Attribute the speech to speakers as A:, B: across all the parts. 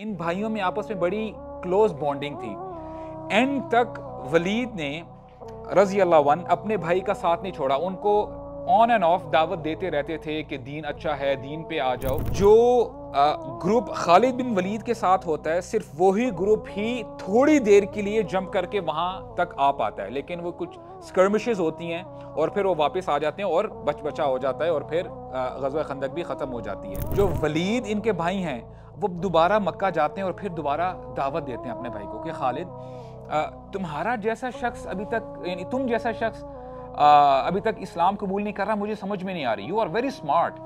A: इन भाइयों में आपस में बड़ी क्लोज बॉन्डिंग थी एंड तक वलीद ने रजी अल्लाह अपने भाई का साथ नहीं छोड़ा उनको ऑन एंड ऑफ दावत देते रहते थे कि दीन अच्छा है दीन पे आ जाओ जो ग्रुप खालिद बिन वलीद के साथ होता है सिर्फ वही ग्रुप ही थोड़ी देर के लिए जंप करके वहाँ तक आ पाता है लेकिन वो कुछ स्कर्मिशेज होती हैं और फिर वो वापस आ जाते हैं और बच बचा हो जाता है और फिर गजवा खंदक भी ख़त्म हो जाती है जो वलीद इनके भाई हैं वो दोबारा मक्का जाते हैं और फिर दोबारा दावत देते हैं अपने भाई को कि खालिद तुम्हारा जैसा शख्स अभी तक यानी तुम जैसा शख्स अभी तक इस्लाम कबूल नहीं कर रहा मुझे समझ में नहीं आ रही यू आर वेरी स्मार्ट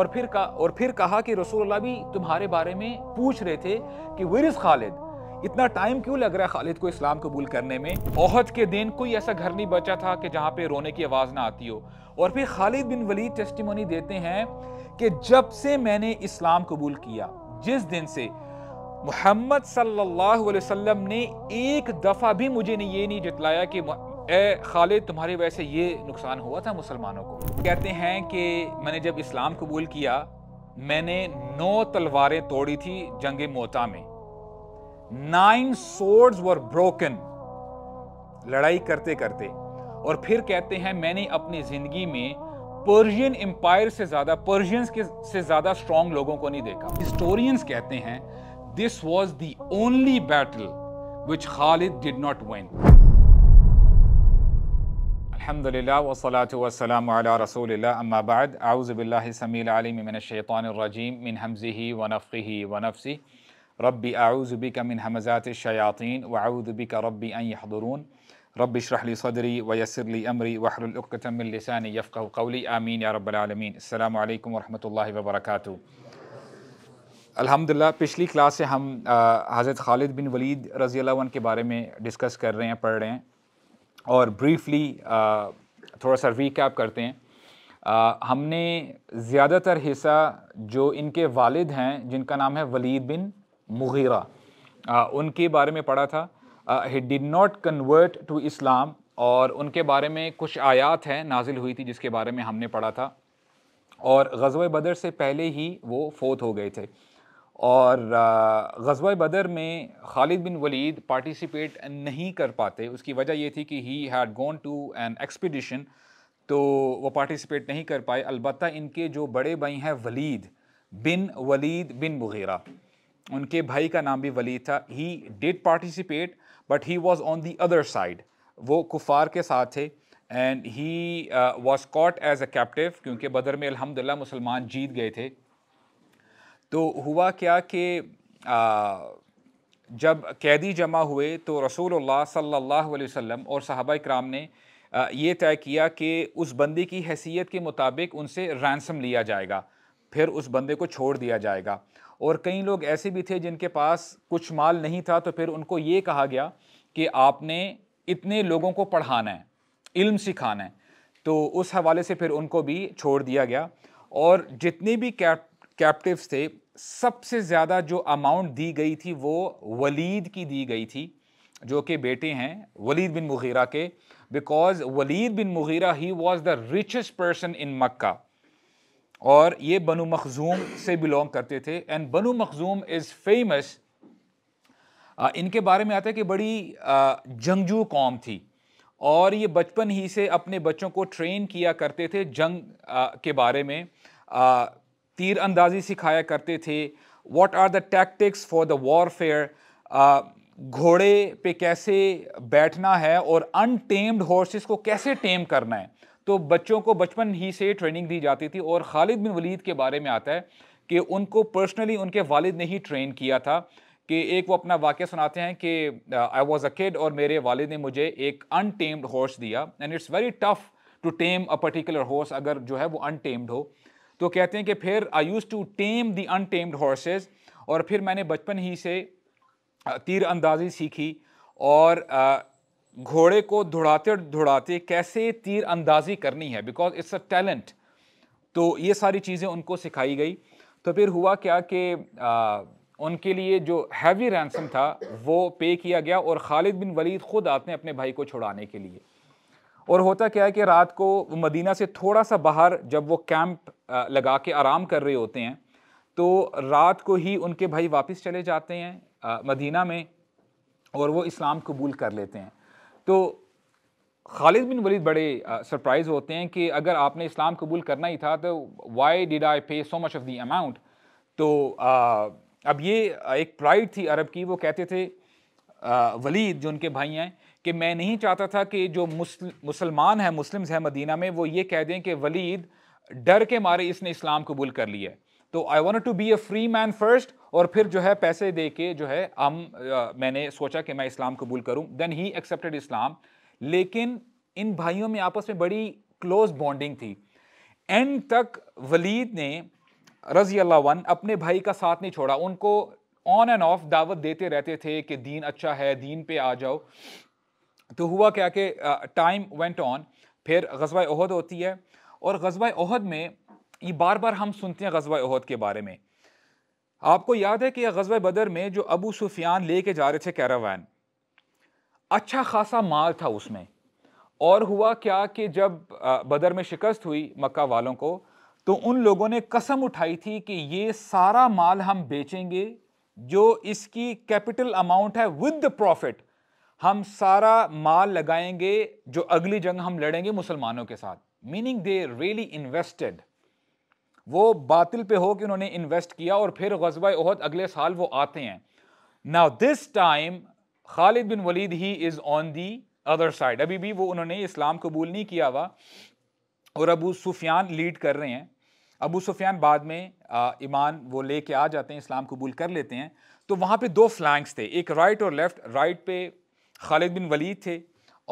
A: और फिर का और फिर कहा कि रसूलुल्लाह भी तुम्हारे बारे में पूछ रहे थे कि वेर इज़ खालिद इतना टाइम क्यों लग रहा है खालिद को इस्लाम कबूल करने में ओहद के दिन कोई ऐसा घर नहीं बचा था कि जहाँ पे रोने की आवाज़ ना आती हो और फिर खालिद बिन वलीद टेस्टिमोनी देते हैं कि जब से मैंने इस्लाम कबूल किया जिस दिन से मोहम्मद सल्लल्लाहु अलैहि वसल्लम ने एक दफ़ा भी मुझे ने ये नहीं जतलाया कि ए खालिद तुम्हारी वजह से ये नुकसान हुआ था मुसलमानों को कहते हैं कि मैंने जब इस्लाम कबूल किया मैंने नौ तलवारें तोड़ी थी जंग मोता में नाइन सोर्ड्स वर ब्रोकन लड़ाई करते करते और फिर कहते हैं मैंने अपनी ज़िंदगी में पर्शियन एम्पायर से ज़्यादा पर्शियंस के से ज़्यादा स्ट्रॉन्ग लोगों को नहीं देखा हिस्टोरियंस कहते हैं this was the only battle which Khalid did not win अलहमदिल्ला वसलात वसलम रसूल अम्माबाद आउज़बिल्लासमीमिनशैतरजीम मिन हमज़ी वनफ़ी वनफ़ी रबी आउज़बिका मिन हमज़ात शयातीन वाउदबिका रबी अन لي امري واحلل عقده من لساني अमरी قولي امين يا رب العالمين السلام عليكم ورحمه الله وبركاته अल्हम्दुलिल्लाह पिछली क्लास से हम हज़रत खालिद बिन वलीद रज़ी अल्लाह के बारे में डिस्कस कर रहे हैं पढ़ रहे हैं और ब्रीफली थोड़ा सा रीकैप करते हैं आ, हमने ज़्यादातर हिस्सा जो इनके वालिद हैं जिनका नाम है वलीद बिन मुगीरा उनके बारे में पढ़ा था he did not convert to Islam और उनके बारे में कुछ आयात हैं नाजिल हुई थी जिसके बारे में हमने पढ़ा था और गजब बदर से पहले ही वो फोत हो गए थे और uh, गजब बदर में खालिद बिन वलीद पार्टिसिपेट नहीं कर पाते उसकी वजह ये थी कि he had gone to an expedition तो वो पार्टिसिपेट नहीं कर पाए अलबत् इनके जो बड़े भाई हैं वलीद बिन वलीद बिन मुगैरा उनके भाई का नाम भी वलीद था he did participate but he was on the other side वो कुफार के साथ थे and he was caught as a captive क्योंकि बदर में अलहमदिल्ला मुसलमान जीत गए थे तो हुआ क्या कि uh, जब कैदी जमा हुए तो रसूलुल्लाह सल्लल्लाहु अलैहि वसल्लम और साहबा कराम ने uh, ये तय किया कि उस बंदे की हैसियत के मुताबिक उनसे रैंसम लिया जाएगा फिर उस बंदे को छोड़ दिया जाएगा और कई लोग ऐसे भी थे जिनके पास कुछ माल नहीं था तो फिर उनको ये कहा गया कि आपने इतने लोगों को पढ़ाना है इल्म सिखाना है तो उस हवाले से फिर उनको भी छोड़ दिया गया और जितने भी कैप कैप्टिव्स थे सबसे ज़्यादा जो अमाउंट दी गई थी वो वलीद की दी गई थी जो कि बेटे हैं वलीद बिन मुगीरा के because Walid bin Mughira he was the richest person in Mecca और ये बनु मखजूम से बिलोंग करते थे and Banu Makhzum is famous इनके बारे में आता है कि बड़ी जंगजू कौम थी और ये बचपन ही से अपने बच्चों को ट्रेन किया करते थे जंग के बारे में तीर अंदाजी सिखाया करते थे what are the tactics for the warfare घोड़े पे कैसे बैठना है और अनटेम्ड हॉर्सेस को कैसे टेम करना है तो बच्चों को बचपन ही से ट्रेनिंग दी जाती थी और खालिद बिन वलीद के बारे में आता है कि उनको पर्सनली उनके वालिद ने ही ट्रेन किया था कि एक वो अपना वाक्य सुनाते हैं कि आई वॉज़ अ किड और मेरे वालिद ने मुझे एक अनटेम्ड हॉर्स दिया and it's very tough to tame a particular horse अगर जो है वो अनटेम्ड हो तो कहते हैं कि फिर I used to tame the untamed horses और फिर मैंने बचपन ही से तीर अंदाजी सीखी और घोड़े को धुड़ाते धुड़ाते कैसे तीर अंदाजी करनी है बिकॉज इट्स अ टैलेंट तो ये सारी चीज़ें उनको सिखाई गई तो फिर हुआ क्या कि उनके लिए जो हैवी रैंसम था वो पे किया गया और खालिद बिन वलीद ख़ुद आते हैं अपने भाई को छुड़ाने के लिए और होता क्या है कि रात को मदीना से थोड़ा सा बाहर जब वो कैंप लगा के आराम कर रहे होते हैं तो रात को ही उनके भाई वापस चले जाते हैं मदीना में और वो इस्लाम कबूल कर लेते हैं तो खालिद बिन वलीद बड़े सरप्राइज होते हैं कि अगर आपने इस्लाम कबूल करना ही था तो Y did I pay so much of the amount तो आ, अब ये एक प्राइड थी अरब की वो कहते थे आ, वलीद जो उनके भाई हैं कि मैं नहीं चाहता था कि जो मुसलमान हैं मुस्लिम्स हैं मदीना में वो ये कह दें कि वलीद डर के मारे इसने इस्लाम कबूल कर लिया है तो I want to be a free man first और फिर जो है पैसे दे के जो है हम मैंने सोचा कि मैं इस्लाम कबूल करूँ देन ही एक्सेप्टेड इस्लाम लेकिन इन भाइयों में आपस में बड़ी क्लोज बॉन्डिंग थी एंड तक वलीद ने रजी वन अपने भाई का साथ नहीं छोड़ा उनको ऑन एंड ऑफ दावत देते रहते थे कि दीन अच्छा है दीन पे आ जाओ तो हुआ क्या कि टाइम वेंट ऑन फिर गजवा अहद होती है और गजवा अहद में ये बार बार हम सुनते हैं गजवा अहद के बारे में आपको याद है कि गजब बदर में जो अबू सुफियान लेके जा रहे थे कैरावान अच्छा खासा माल था उसमें और हुआ क्या कि जब बदर में शिकस्त हुई मक्का वालों को तो उन लोगों ने कसम उठाई थी कि ये सारा माल हम बेचेंगे जो इसकी कैपिटल अमाउंट है विद द प्रॉफिट हम सारा माल लगाएंगे जो अगली जंग हम लड़ेंगे मुसलमानों के साथ मीनिंग दे रियली इन्वेस्टेड वो बातिल पे हो कि उन्होंने इन्वेस्ट किया और फिर गजबा अहद अगले साल वो आते हैं now this time Khalid bin Walid he is on the other side अभी भी वो उन्होंने इस्लाम कबूल नहीं किया हुआ और अबू सुफियान लीड कर रहे हैं अबू सुफियान बाद में ईमान वो ले कर आ जाते हैं इस्लाम कबूल कर लेते हैं तो वहाँ पे दो फ्लैंक्स थे एक राइट और लेफ़्ट राइट पे खालिद बिन वलीद थे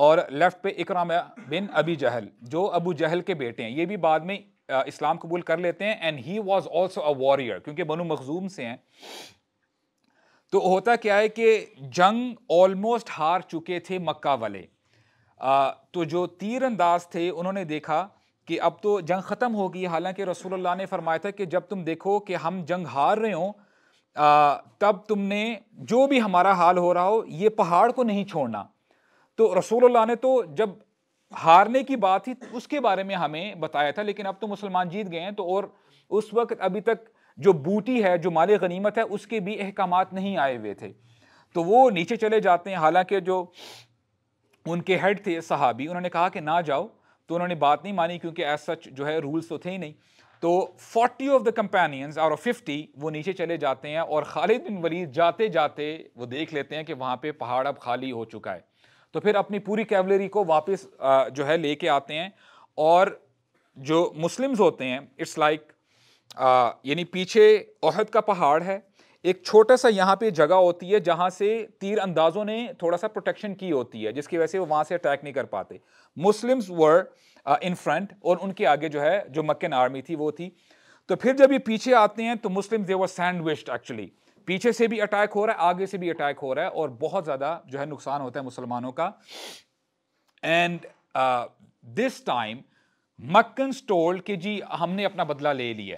A: और लेफ़्ट पे इकराम बिन अबी जहल जो अबू जहल के बेटे हैं ये भी बाद में इस्लाम कबूल कर लेते हैं and he was also a warrior क्योंकि बनु मखजूम से हैं तो होता क्या है कि जंग ऑलमोस्ट हार चुके थे मक्का वाले आ, तो जो तीर अंदाज थे उन्होंने देखा कि अब तो जंग ख़त्म हो गई हालांकि रसूलुल्लाह ने फरमाया था कि जब तुम देखो कि हम जंग हार रहे हों तब तुमने जो भी हमारा हाल हो रहा हो ये पहाड़ को नहीं छोड़ना तो रसूलुल्लाह ने तो जब हारने की बात ही उसके बारे में हमें बताया था लेकिन अब तो मुसलमान जीत गए हैं तो और उस वक्त अभी तक जो बूटी है जो माल गनीमत है उसके भी अहकाम नहीं आए हुए थे तो वो नीचे चले जाते हैं हालांकि जो उनके हेड थे सहाबी उन्होंने कहा कि ना जाओ तो उन्होंने बात नहीं मानी क्योंकि एज सच जो है रूल्स तो थे ही नहीं तो 40 ऑफ द कंपेनियंस और 50 वो नीचे चले जाते हैं और खालिद बिन वलीद जाते जाते वो देख लेते हैं कि वहाँ पे पहाड़ अब खाली हो चुका है तो फिर अपनी पूरी कैवलरी को वापस जो है लेके आते हैं और जो मुस्लिम्स होते हैं इट्स लाइक यानी पीछे ओहद का पहाड़ है एक छोटा सा यहाँ पे जगह होती है जहाँ से तीर अंदाजों ने थोड़ा सा प्रोटेक्शन की होती है जिसकी वजह से वो वहाँ से अटैक नहीं कर पाते मुस्लिम्स वर इन फ्रंट और उनके आगे जो है जो मक्कन आर्मी थी वो थी तो फिर जब ये पीछे आते हैं तो Muslims they were sandwiched actually पीछे से भी अटैक हो रहा है आगे से भी अटैक हो रहा है और बहुत ज़्यादा जो है नुकसान होता है मुसलमानों का and this uh, time Meccans told कि जी हमने अपना बदला ले लिया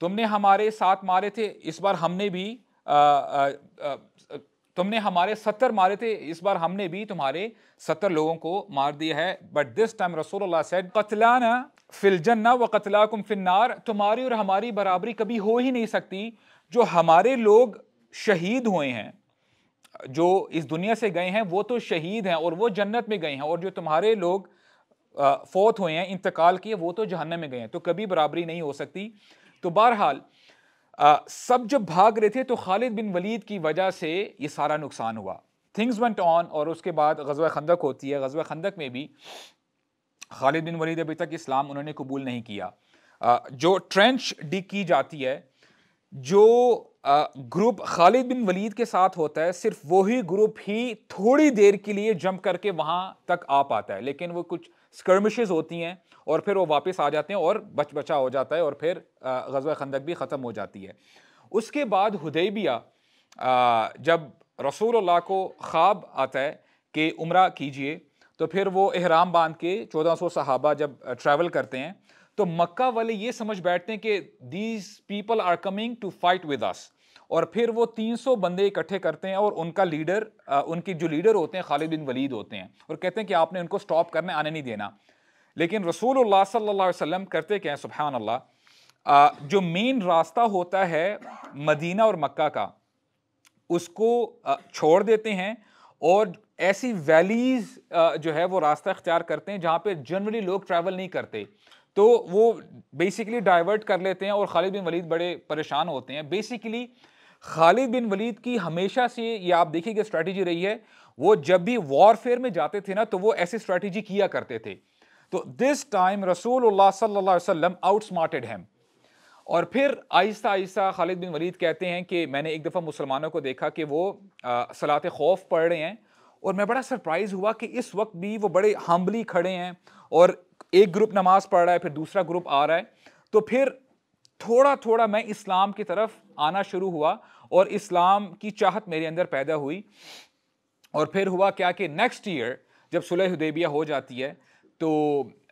A: तुमने हमारे साथ मारे थे इस बार हमने भी आ, आ, आ, तुमने हमारे सत्तर मारे थे इस बार हमने भी तुम्हारे सत्तर लोगों को मार दिया है बट दिस टाइम रसूल सेड कतलाना फिलजन्ना व कतला कुम फिन्नार तुम्हारी और हमारी बराबरी कभी हो ही नहीं सकती जो हमारे लोग शहीद हुए हैं जो इस दुनिया से गए हैं वो तो शहीद हैं और वो जन्नत में गए हैं और जो तुम्हारे लोग फोत हुए हैं इंतकाल किए वो तो जहन्नम में गए हैं तो कभी बराबरी नहीं हो सकती तो बहरहाल सब जब भाग रहे थे तो खालिद बिन वलीद की वजह से ये सारा नुकसान हुआ थिंग्स वेंट ऑन और उसके बाद गजवा खंदक होती है गजवा खंदक में भी खालिद बिन वलीद अभी तक इस्लाम उन्होंने कबूल नहीं किया जो ट्रेंच डिग की जाती है जो ग्रुप खालिद बिन वलीद के साथ होता है सिर्फ वही ग्रुप ही थोड़ी देर के लिए जंप करके वहाँ तक आ पाता है लेकिन वो कुछ स्कर्मिशेज होती हैं और फिर वो वापस आ जाते हैं और बच बचा हो जाता है और फिर गजवा खंदक भी ख़त्म हो जाती है उसके बाद हदेबिया जब रसूल को ख्वाब आता है कि उम्र कीजिए तो फिर वो अहराम बांध के 1400 सहाबा जब ट्रैवल करते हैं तो मक्का वाले ये समझ बैठते हैं कि these people are coming to fight with us और फिर वो 300 बंदे इकट्ठे करते हैं और उनका लीडर उनके जो लीडर होते हैं खालिद बिन वलीद होते हैं और कहते हैं कि आपने उनको स्टॉप करने आने नहीं देना लेकिन रसूल सल्लल्लाहु करते क्या हैं सुबहान अल्लाह जो मेन रास्ता होता है मदीना और मक्का का उसको छोड़ देते हैं और ऐसी वैलीज़ जो है वो रास्ता अख्तियार करते हैं जहाँ पर जनरली लोग ट्रैवल नहीं करते तो वो बेसिकली डाइवर्ट कर लेते हैं और खालिद बिन वलीद बड़े परेशान होते हैं बेसिकली खालिद बिन वलीद की हमेशा से ये आप देखिए स्ट्रैटेजी रही है वो जब भी वॉरफेयर में जाते थे ना तो वो ऐसी स्ट्रैटेजी किया करते थे तो दिस टाइम रसूल सल्लल्लाहु अलैहि वसल्लम आउटस्मार्टेड हैम और फिर आहिस्ता आहिस्ता खालिद बिन वलीद कहते हैं कि मैंने एक दफ़ा मुसलमानों को देखा कि वो सलात खौफ पढ़ रहे हैं और मैं बड़ा सरप्राइज़ हुआ कि इस वक्त भी वो बड़े हम्बली खड़े हैं और एक ग्रुप नमाज पढ़ रहा है फिर दूसरा ग्रुप आ रहा है तो फिर थोड़ा थोड़ा मैं इस्लाम की तरफ आना शुरू हुआ और इस्लाम की चाहत मेरे अंदर पैदा हुई और फिर हुआ क्या कि नेक्स्ट ईयर जब सुलह हदेबिया हो जाती है तो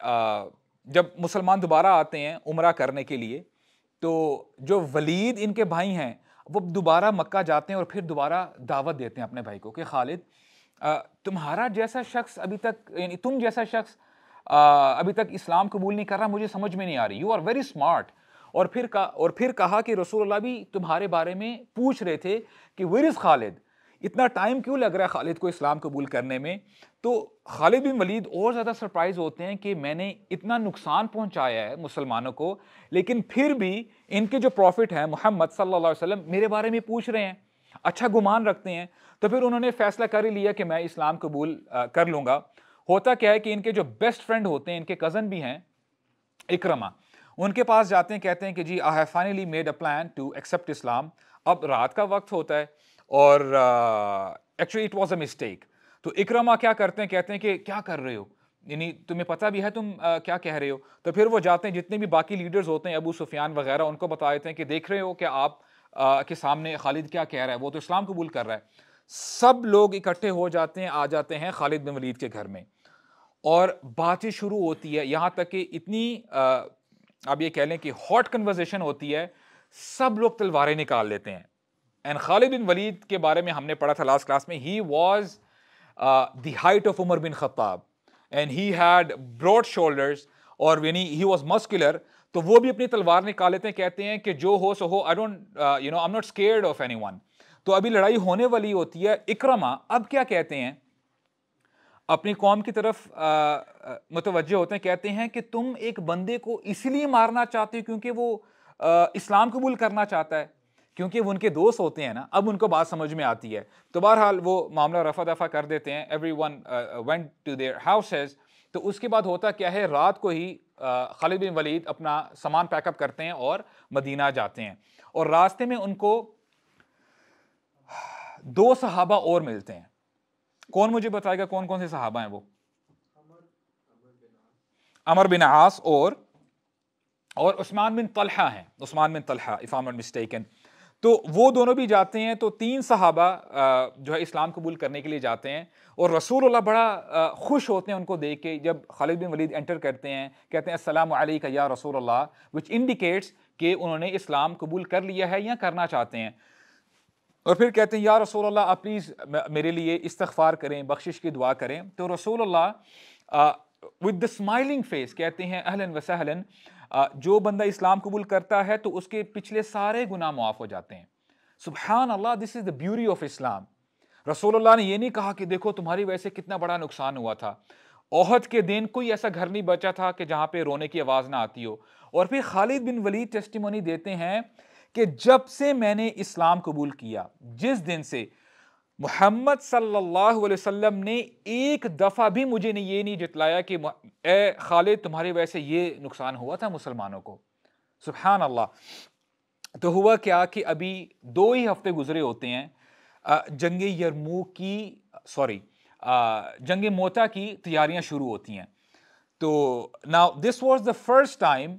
A: आ, जब मुसलमान दोबारा आते हैं उम्र करने के लिए तो जो वलीद इनके भाई हैं वो दोबारा मक्का जाते हैं और फिर दोबारा दावत देते हैं अपने भाई को कि खालिद तुम्हारा जैसा शख्स अभी तक यानी तुम जैसा शख्स अभी तक इस्लाम कबूल नहीं कर रहा मुझे समझ में नहीं आ रही यू आर वेरी स्मार्ट और फिर का और फिर कहा कि रसूलुल्लाह भी तुम्हारे बारे में पूछ रहे थे कि वेर इज़ खालिद इतना टाइम क्यों लग रहा है खालिद को इस्लाम कबूल करने में तो खालिद बिन वलीद और ज़्यादा सरप्राइज़ होते हैं कि मैंने इतना नुकसान पहुंचाया है मुसलमानों को लेकिन फिर भी इनके जो प्रॉफिट हैं मोहम्मद सल्लल्लाहु अलैहि वसल्लम मेरे बारे में पूछ रहे हैं अच्छा गुमान रखते हैं तो फिर उन्होंने फैसला कर ही लिया कि मैं इस्लाम कबूल कर लूँगा होता क्या है कि इनके जो बेस्ट फ्रेंड होते हैं इनके कज़न भी हैं इक्रमा उनके पास जाते हैं कहते हैं कि जी I have finally made a plan to accept Islam अब रात का वक्त होता है और actually it was a mistake तो इक्रमा क्या करते हैं कहते हैं कि क्या कर रहे हो यानी तुम्हें पता भी है तुम आ, uh, क्या कह रहे हो तो फिर वो जाते हैं जितने भी बाकी लीडर्स होते हैं अबू सुफियान वगैरह उनको बता देते हैं कि देख रहे हो कि आप आ, uh, के सामने खालिद क्या कह रहा है वो तो इस्लाम कबूल कर रहा है सब लोग इकट्ठे हो जाते हैं आ जाते हैं खालिद बिन वलीद के घर में और बातें शुरू होती है यहाँ तक कि इतनी आप ये कह लें कि हॉट कन्वर्जेशन होती है सब लोग तलवारें निकाल लेते हैं एंड खालिद बिन वलीद के बारे में हमने पढ़ा था लास्ट क्लास में he was the height of Umar bin Khattab and he had broad shoulders और यानी ही वॉज मस्कुलर तो वो भी अपनी तलवार निकाल लेते हैं कहते हैं कि जो हो सो हो I don't you know I am not scared of anyone तो अभी लड़ाई होने वाली होती है इक्रमा अब क्या कहते हैं अपनी कौम की तरफ मुतवजह होते हैं कहते हैं कि तुम एक बंदे को इसलिए मारना चाहते हो क्योंकि वो इस्लाम कबूल करना चाहता है क्योंकि वो उनके दोस्त होते हैं ना अब उनको बात समझ में आती है तो बहरहाल वो मामला रफा दफा कर देते हैं everyone went to their houses तो उसके बाद होता क्या है रात को ही खालिद बिन वलीद अपना सामान पैकअप करते हैं और मदीना जाते हैं और रास्ते में उनको दो सहाबा और मिलते हैं कौन मुझे बताएगा कौन कौन से सहाबा हैं वो अमर बिन आस और और उस्मान बिन तलहा हैं Usman bin Talha if I'm mistaken तो वो दोनों भी जाते हैं तो तीन सहाबा जो है इस्लाम कबूल करने के लिए जाते हैं और रसूल बड़ा खुश होते हैं उनको देख के जब खालिद बिन वलीद एंटर करते हैं कहते हैं असलम या रसूल विच इंडिकेट्स कि उन्होंने इस्लाम कबूल कर लिया है या करना चाहते हैं और फिर कहते हैं या रसूल अल्लाह आप प्लीज़ मेरे लिए इस्तफ़ार करें बख्शिश की दुआ करें तो रसूल अल्लाह विद द स्माइलिंग फेस कहते हैं अहलन वसहलन जो बंदा इस्लाम कबूल करता है तो उसके पिछले सारे गुनाह मुआफ़ हो जाते हैं सुबहान अल्लाह this is the beauty of Islam अल्लाह ने यह नहीं कहा कि देखो तुम्हारी वजह से कितना बड़ा नुकसान हुआ था ओहद के दिन कोई ऐसा घर नहीं बचा था कि जहाँ पे रोने की आवाज़ ना आती हो और फिर खालिद बिन वलीद टेस्टिमोनी देते हैं कि जब से मैंने इस्लाम कबूल किया जिस दिन से मोहम्मद सल्लल्लाहु अलैहि वसल्लम ने एक दफ़ा भी मुझे नहीं ये नहीं जितलाया कि ए खाले तुम्हारे वजह से ये नुकसान हुआ था मुसलमानों को सुबहान अल्लाह तो हुआ क्या कि अभी दो ही हफ्ते गुजरे होते हैं जंग यरमू की सॉरी जंग मोता की तैयारियां शुरू होती हैं तो now this was the first time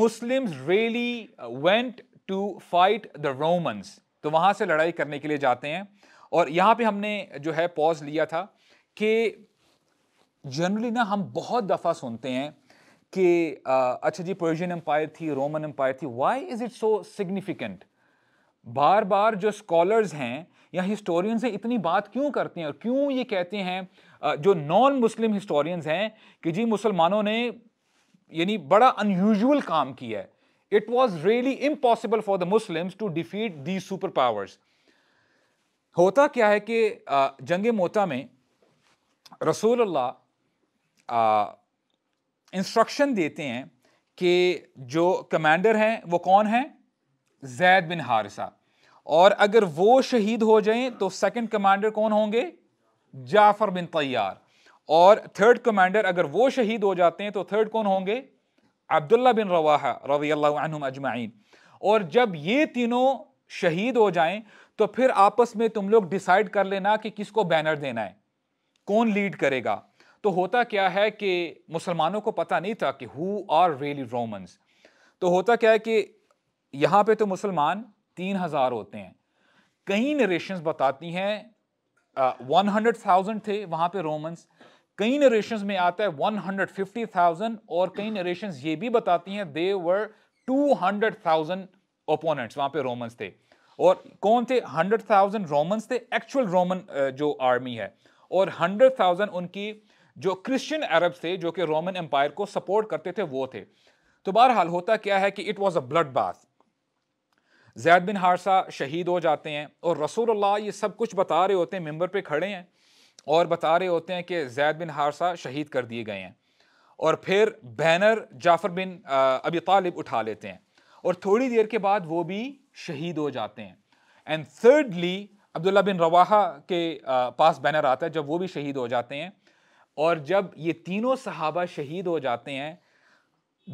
A: Muslims really went to fight the Romans तो वहाँ से लड़ाई करने के लिए जाते हैं और यहाँ पे हमने जो है पॉज लिया था कि जनरली ना हम बहुत दफ़ा सुनते हैं कि अच्छा जी पर्शियन एम्पायर थी रोमन एम्पायर थी why is it so significant बार बार जो स्कॉलर्स हैं या हिस्टोरियंस हैं इतनी बात क्यों करते हैं और क्यों ये कहते हैं जो नॉन मुस्लिम हिस्टोरियंस हैं कि जी मुसलमानों ने यानी बड़ा अनयूजुअल काम किया है it was really really for the the to defeat the super powers होता क्या है कि जंग मोता में रसूल इंस्ट्रक्शन देते हैं कि जो कमांडर हैं वो कौन हैं जैद बिन हारसा और अगर वो शहीद हो जाए तो सेकेंड कमांडर कौन होंगे जाफ़र बिन तैयार और थर्ड कमांडर अगर वो शहीद हो जाते हैं तो थर्ड कौन होंगे अब्दुल्ला बिन रवाहा रजी अल्लाम अजमाइन और जब ये तीनों शहीद हो जाएं तो फिर आपस में तुम लोग डिसाइड कर लेना कि किसको बैनर देना है कौन लीड करेगा तो होता क्या है कि मुसलमानों को पता नहीं था कि हु आर रियली रोमन्स तो होता क्या है कि यहाँ पे तो मुसलमान तीन हज़ार होते हैं कई नरेशंस बताती हैं वन हंड्रेड थाउजेंड थे वहाँ पे रोमन्स कई नरेशन में आता है 150,000 और कई नरेशन ये भी बताती हैं दे वर 200,000 ओपोनेंट्स वहां पे रोमन्स थे और कौन थे 100,000 रोमन्स थे एक्चुअल रोमन जो आर्मी है और 100,000 उनकी जो क्रिश्चियन अरब थे जो कि रोमन एम्पायर को सपोर्ट करते थे वो थे तो बहरहाल होता क्या है कि it was a blood bath Zaid bin Haritha शहीद हो जाते हैं और रसूल ये सब कुछ बता रहे होते हैं मेम्बर पे खड़े हैं और बता रहे होते हैं कि जैद बिन हारसा शहीद कर दिए गए हैं और फिर बैनर जाफ़र बिन अबी तालिब उठा लेते हैं और थोड़ी देर के बाद वो भी शहीद हो जाते हैं and thirdly Abdullah bin Rawaha के पास बैनर आता है जब वो भी शहीद हो जाते हैं और जब ये तीनों सहाबा शहीद हो जाते हैं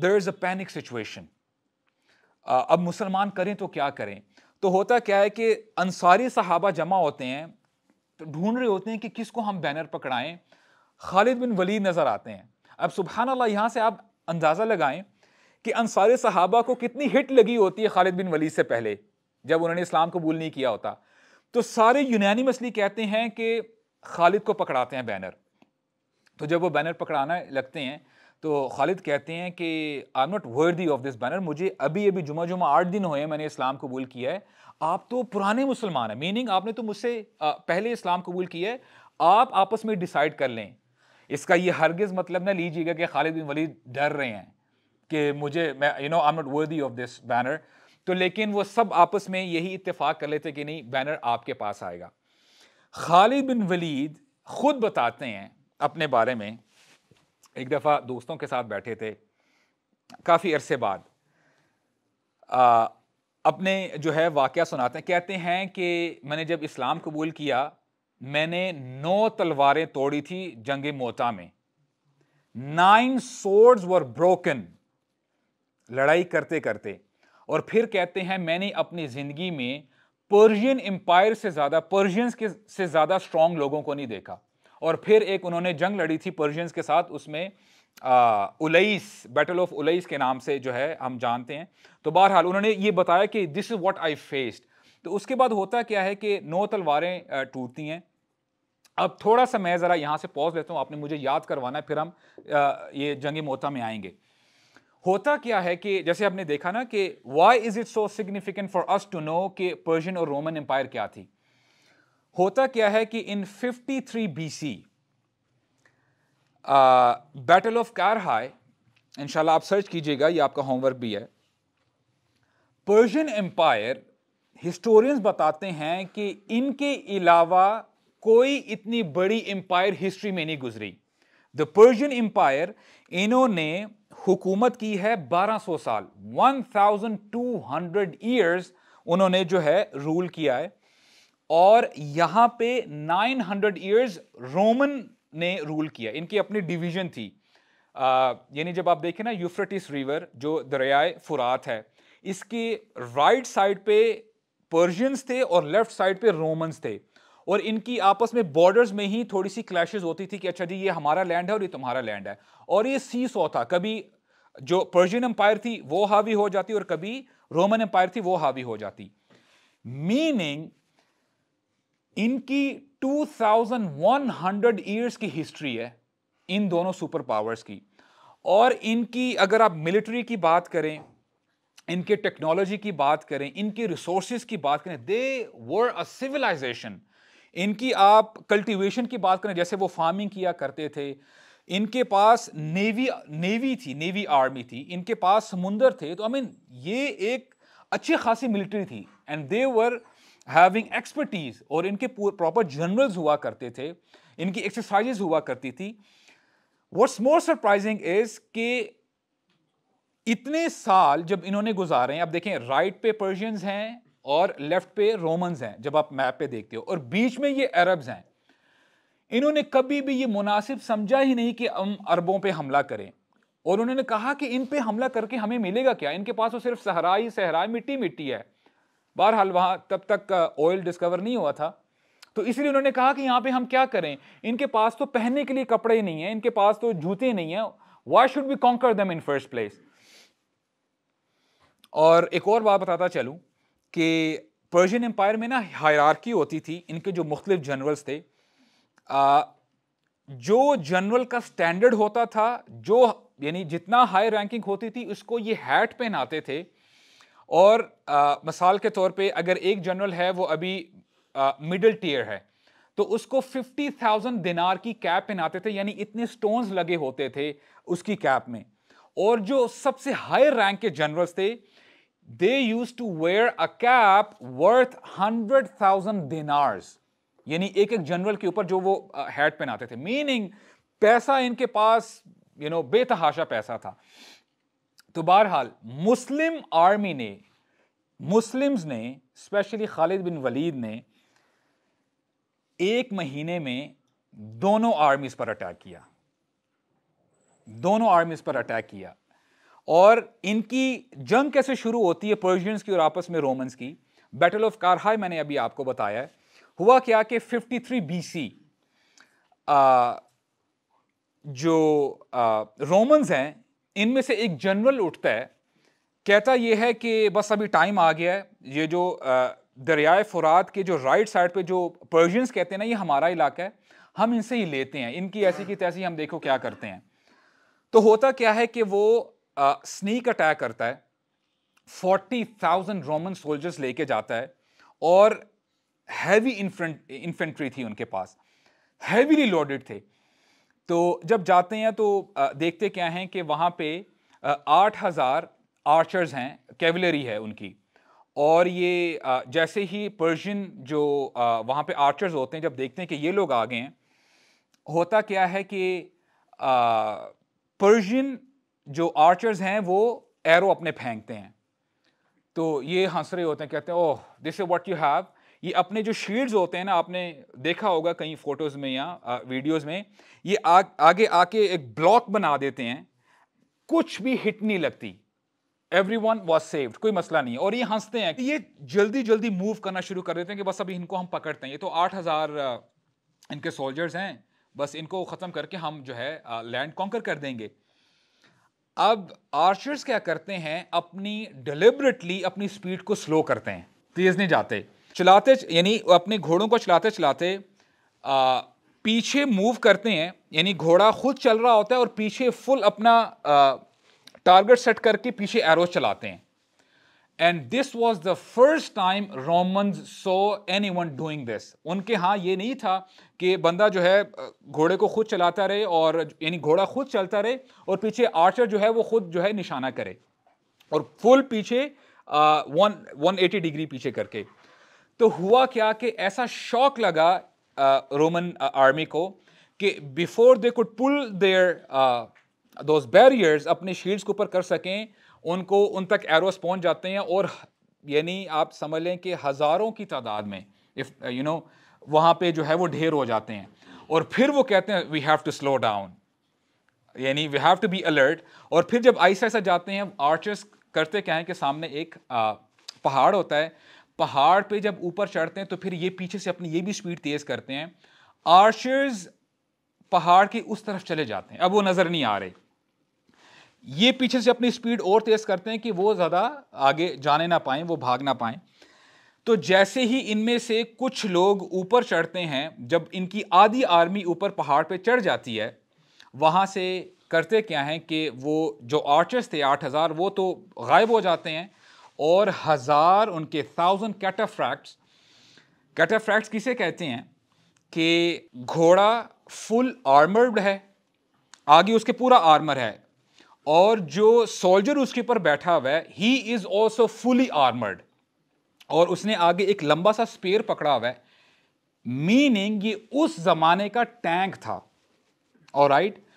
A: there is a panic situation अब मुसलमान करें तो क्या करें तो होता क्या है कि अंसारी सहाबा जमा होते हैं तो ढूंढ रहे होते हैं कि किसको हम बैनर पकड़ाएं खालिद बिन वलीद नज़र आते हैं अब सुबहान अल्लाह यहाँ से आप अंदाज़ा लगाएं कि अनसार सहाबा को कितनी हिट लगी होती है खालिद बिन वलीद से पहले जब उन्होंने इस्लाम कबूल नहीं किया होता तो सारे यूनानिमसली कहते हैं कि खालिद को पकड़ाते हैं बैनर तो जब वो बैनर पकड़ाना लगते हैं तो खालिद कहते हैं कि I am not worthy of this banner मुझे अभी अभी जुमा जुमा आठ दिन हुए हैं मैंने इस्लाम कबूल किया है आप तो पुराने मुसलमान हैं मीनिंग आपने तो मुझसे पहले इस्लाम कबूल किया है आप आपस में डिसाइड कर लें इसका ये हरगिज़ मतलब ना लीजिएगा कि खालिद बिन वलीद डर रहे हैं कि मुझे मैं you know I am not worthy of this banner तो लेकिन वो सब आपस में यही इत्तेफाक कर लेते कि नहीं बैनर आपके पास आएगा खालिद बिन वलीद खुद बताते हैं अपने बारे में एक दफ़ा दोस्तों के साथ बैठे थे काफ़ी अरसे बाद अपने जो है वाक़ सुनाते हैं कहते हैं कि मैंने जब इस्लाम कबूल किया मैंने नौ तलवारें तोड़ी थी जंग मोता में नाइन सोर्ड्स वर ब्रोकन लड़ाई करते करते और फिर कहते हैं मैंने अपनी ज़िंदगी में पर्शियन एम्पायर से ज़्यादा पर्शियंस के से ज़्यादा स्ट्रॉन्ग लोगों को नहीं देखा और फिर एक उन्होंने जंग लड़ी थी पर्शियंस के साथ उसमें उलईस बैटल ऑफ उलईस के नाम से जो है हम जानते हैं तो बहरहाल उन्होंने ये बताया कि this is what I faced तो उसके बाद होता क्या है कि नौ तलवारें टूटती हैं अब थोड़ा सा मैं ज़रा यहाँ से पॉज लेता हूँ आपने मुझे याद करवाना है फिर हम ये जंग मोता में आएंगे होता क्या है कि जैसे आपने देखा ना कि why is it so significant for us to know कि पर्शियन और रोमन एम्पायर क्या थी होता क्या है कि in 53 C battle of Carrhae इनशाला आप सर्च कीजिएगा ये आपका होमवर्क भी है पर्शियन एम्पायर हिस्टोरियंस बताते हैं कि इनके अलावा कोई इतनी बड़ी एम्पायर हिस्ट्री में नहीं गुजरी द पर्शियन एम्पायर इन्होंने हुकूमत की है 1200 साल 1200 ईयर्स उन्होंने जो है रूल किया है और यहाँ पे 900 ईयर्स रोमन ने रूल किया इनकी अपनी डिवीजन थी यानी जब आप देखें ना यूफ्रेटिस रिवर जो दरियाए फुरात है इसकी राइट साइड पे पर्शियंस थे और लेफ्ट साइड पे रोमन्स थे और इनकी आपस में बॉर्डर्स में ही थोड़ी सी क्लैशेज होती थी कि अच्छा जी ये हमारा लैंड है और ये तुम्हारा लैंड है और ये सी सो था कभी जो पर्शियन एम्पायर थी वो हावी हो जाती और कभी रोमन एम्पायर थी वो हावी हो जाती मीनिंग इनकी 2100 ईयर्स की हिस्ट्री है इन दोनों सुपर पावर्स की और इनकी अगर आप मिलिट्री की बात करें इनके टेक्नोलॉजी की बात करें इनके रिसोर्स की बात करें दे वर अ सिविलाइजेशन इनकी आप कल्टीवेशन की बात करें जैसे वो फार्मिंग किया करते थे इनके पास नेवी नेवी थी नेवी आर्मी थी इनके पास समुंदर थे तो आई I मीन mean, ये एक अच्छी खासी मिलिट्री थी and they were having expertise और इनके प्रॉपर जर्नल्स हुआ करते थे इनकी एक्सरसाइजेस हुआ करती थी वट्स मोर सरप्राइजिंग इज के इतने साल जब इन्होंने गुजारे हैं आप देखें राइट पे पर्शियंस हैं और लेफ्ट पे रोमन्स हैं जब आप मैप पे देखते हो और बीच में ये अरब्स हैं इन्होंने कभी भी ये मुनासिब समझा ही नहीं कि हम अरबों पे हमला करें और उन्होंने कहा कि इन पे हमला करके हमें मिलेगा क्या इनके पास तो सिर्फ सहराई सहराई मिट्टी मिट्टी है बहरहाल वहां तब तक ऑयल डिस्कवर नहीं हुआ था तो इसलिए उन्होंने कहा कि यहाँ पे हम क्या करें इनके पास तो पहनने के लिए कपड़े नहीं है इनके पास तो जूते नहीं है वाई शुड बी कॉन्कर दम इन फर्स्ट प्लेस और एक और बात बताता चलूँ कि पर्शियन एम्पायर में ना हायरार्की होती थी इनके जो मुख्तलिफ जनरल्स थे आ, जो जनरल का स्टैंडर्ड होता था जो यानी जितना हाई रैंकिंग होती थी उसको ये हैट पहनाते थे और आ, मिसाल के तौर पे अगर एक जनरल है वो अभी मिडिल टीयर है तो उसको 50,000 दिनार की कैप पहनाते थे यानी इतने स्टोन्स लगे होते थे उसकी कैप में और जो सबसे हाई रैंक के जनरल्स थे they used to wear a cap worth hundred thousand dinars यानी एक एक जनरल के ऊपर जो वो हैड पहनाते थे मीनिंग पैसा इनके पास यू नो बेतहाशा पैसा था तो बहरहाल मुस्लिम आर्मी ने मुस्लिम्स ने स्पेशली खालिद बिन वलीद ने एक महीने में दोनों आर्मीज़ पर अटैक किया दोनों आर्मीज़ पर अटैक किया और इनकी जंग कैसे शुरू होती है पर्शियंस की और आपस में रोमन्स की बैटल ऑफ कारहाई मैंने अभी आपको बताया है हुआ क्या कि 53 थ्री बीसी जो रोमन्स हैं इनमें से एक जनरल उठता है कहता यह है कि बस अभी टाइम आ गया है ये जो दरियाए फुरात के जो राइट साइड पे जो पर्जियंस कहते हैं ना ये हमारा इलाका है हम इनसे ही लेते हैं इनकी ऐसी की तैसी हम देखो क्या करते हैं तो होता क्या है कि वो स्नीक अटैक करता है फोर्टी थाउजेंड रोमन सोल्जर्स लेके जाता है और हैवी इन्फेंट्री थी उनके पास हैवीली लोडेड थे तो जब जाते हैं तो देखते क्या हैं कि वहाँ पे आठ हज़ार आर्चर्स हैं कैवलरी है उनकी और ये जैसे ही पर्शियन जो वहाँ पे आर्चर्स होते हैं जब देखते हैं कि ये लोग आ गए हैं होता क्या है कि पर्शियन जो आर्चर्स हैं वो एरो अपने फेंकते हैं तो ये हंस रहे होते हैं कहते हैं oh this is what you have ये अपने जो शीड्स होते हैं ना आपने देखा होगा कहीं फोटोज़ में या वीडियोज़ में ये आ, आगे आके एक ब्लॉक बना देते हैं कुछ भी हिट नहीं लगती एवरी वन वॉज सेव्ड कोई मसला नहीं है और ये हंसते हैं ये जल्दी जल्दी मूव करना शुरू कर देते हैं कि बस अभी इनको हम पकड़ते हैं ये तो आठ हज़ार इनके सोल्जर्स हैं बस इनको ख़त्म करके हम जो है लैंड कॉन्कर कर देंगे अब आर्चर्स क्या करते हैं अपनी डिलिबरेटली अपनी स्पीड को स्लो करते हैं तेज़ नहीं जाते चलाते यानी अपने घोड़ों को चलाते चलाते आ, पीछे मूव करते हैं यानी घोड़ा खुद चल रहा होता है और पीछे फुल अपना टारगेट सेट करके पीछे एरो चलाते हैं and this was the first time Roman so anyone doing this उनके यहाँ ये नहीं था कि बंदा जो है घोड़े को खुद चलाता रहे और यानी घोड़ा खुद चलता रहे और पीछे आर्चर जो है वो खुद जो है निशाना करे और फुल पीछे वन वन एटी डिग्री पीछे करके तो हुआ क्या कि ऐसा शौक लगा रोमन आर्मी को कि before they could pull their दो बैरियर्स अपने शील्ड्स के ऊपर कर सकें उनको उन तक एरोस पहुंच जाते हैं और यानी आप समझ लें कि हज़ारों की तादाद में इफ़ यू नो वहाँ पे जो है वो ढेर हो जाते हैं और फिर वो कहते हैं we have to slow down यानी we have to be alert और फिर जब ऐसा ऐसा जाते हैं आर्चर्स करते क्या है कि सामने एक आ, पहाड़ होता है पहाड़ पे जब ऊपर चढ़ते हैं तो फिर ये पीछे से अपनी ये भी स्पीड तेज़ करते हैं आर्शर्स पहाड़ के उस तरफ चले जाते हैं अब वो नज़र नहीं आ रहे ये पीछे से अपनी स्पीड और तेज़ करते हैं कि वो ज़्यादा आगे जाने ना पाएँ वो भाग ना पाएँ तो जैसे ही इनमें से कुछ लोग ऊपर चढ़ते हैं जब इनकी आधी आर्मी ऊपर पहाड़ पे चढ़ जाती है वहाँ से करते क्या हैं कि वो जो आर्चर्स थे आठ हज़ार वो तो गायब हो जाते हैं और हज़ार उनके थाउजेंड कैटाफ्रैक्ट्स कैटाफ्रैक्ट्स किसे कहते हैं कि घोड़ा फुल आर्मर्ड है आगे उसके पूरा आर्मर है और जो सोल्जर उसके ऊपर बैठा हुआ है he is also fully armoured और उसने आगे एक लंबा सा स्पेयर पकड़ा हुआ है मीनिंग ये उस ज़माने का टैंक था और right right?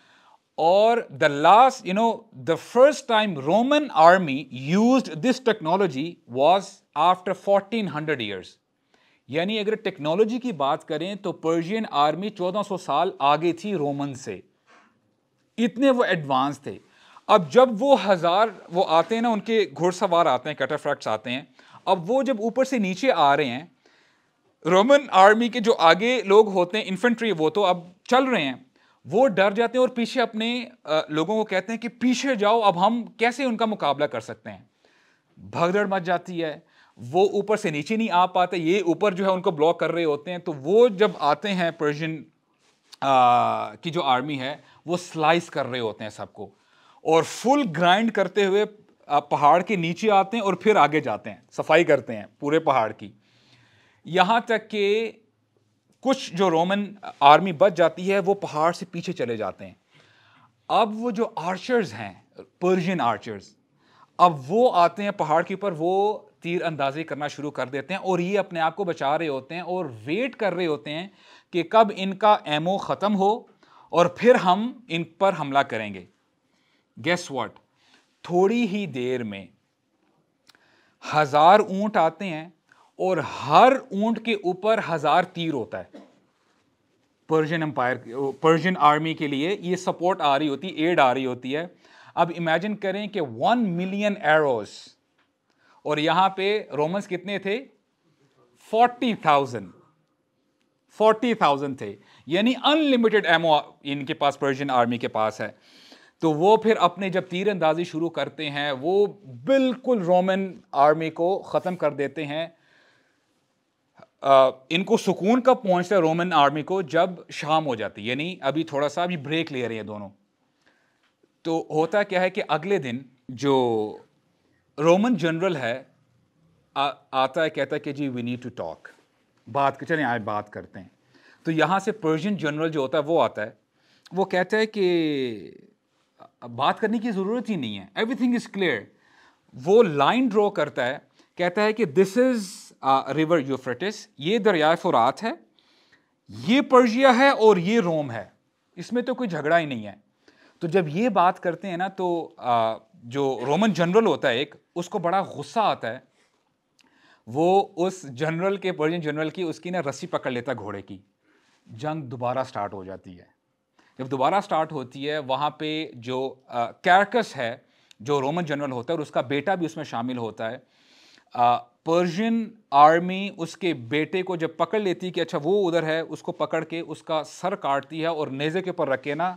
A: The last you know the first time Roman army use this technology was after after 1400 years यानी अगर टेक्नोलॉजी की बात करें तो पर्शियन आर्मी 1400 साल आगे थी रोमन से इतने वो एडवांस थे अब जब वो हज़ार वो आते हैं ना उनके घुड़सवार आते हैं कटरफ्रैक्ट्स आते हैं अब वो जब ऊपर से नीचे आ रहे हैं रोमन आर्मी के जो आगे लोग होते हैं इन्फेंट्री वो तो अब चल रहे हैं वो डर जाते हैं और पीछे अपने लोगों को कहते हैं कि पीछे जाओ अब हम कैसे उनका मुकाबला कर सकते हैं भगदड़ मच जाती है वो ऊपर से नीचे नहीं आ पाते ये ऊपर जो है उनको ब्लॉक कर रहे होते हैं तो वो जब आते हैं पर्शियन की जो आर्मी है वो स्लाइस कर रहे होते हैं सबको और फुल ग्राइंड करते हुए पहाड़ के नीचे आते हैं और फिर आगे जाते हैं सफाई करते हैं पूरे पहाड़ की यहाँ तक कि कुछ जो रोमन आर्मी बच जाती है वो पहाड़ से पीछे चले जाते हैं अब वो जो आर्चर्स हैं पर्शियन आर्चर्स अब वो आते हैं पहाड़ के ऊपर वो तीर अंदाजी करना शुरू कर देते हैं और ये अपने आप को बचा रहे होते हैं और वेट कर रहे होते हैं कि कब इनका एमओ ख़त्म हो और फिर हम इन पर हमला करेंगे गेस वॉट थोड़ी ही देर में हज़ार ऊंट आते हैं और हर ऊंट के ऊपर हजार तीर होता है पर्शियन एम्पायर पर्शियन आर्मी के लिए ये सपोर्ट आ रही होती है एड आ रही होती है अब इमेजिन करें कि वन मिलियन एरोस और यहाँ पे रोमन्स कितने थे फोर्टी थाउजेंड फोर्टी थाउजेंड थे यानी अनलिमिटेड एमओ इनके पास पर्शियन आर्मी के पास है तो वो फिर अपने जब तीर अंदाजी शुरू करते हैं वो बिल्कुल रोमन आर्मी को ख़त्म कर देते हैं इनको सुकून कब पहुंचता है रोमन आर्मी को जब शाम हो जाती है यानी अभी थोड़ा सा अभी ब्रेक ले रहे हैं दोनों तो होता क्या है कि अगले दिन जो रोमन जनरल है आ, आता है कहता है कि जी वी नीड टू टॉक बात चलें आए बात करते हैं तो यहाँ से पर्शियन जनरल जो होता है वो आता है वो कहता है कि बात करने की ज़रूरत ही नहीं है एवरीथिंग इज़ क्लियर वो लाइन ड्रॉ करता है कहता है कि दिस इज़ रिवर यूफ्रेटिस ये दरियाए फ़ुरात है ये पर्जिया है और ये रोम है इसमें तो कोई झगड़ा ही नहीं है तो जब ये बात करते हैं ना तो आ, जो रोमन जनरल होता है एक उसको बड़ा गुस्सा आता है वो उस जनरल के पर्जियन जनरल की उसकी ना रस्सी पकड़ लेता घोड़े की जंग दोबारा स्टार्ट हो जाती है जब दोबारा स्टार्ट होती है वहाँ पे जो कैरकस है जो रोमन जनरल होता है और उसका बेटा भी उसमें शामिल होता है आ, पर्शियन आर्मी उसके बेटे को जब पकड़ लेती कि अच्छा वो उधर है उसको पकड़ के उसका सर काटती है और नेज़े के ऊपर रखे ना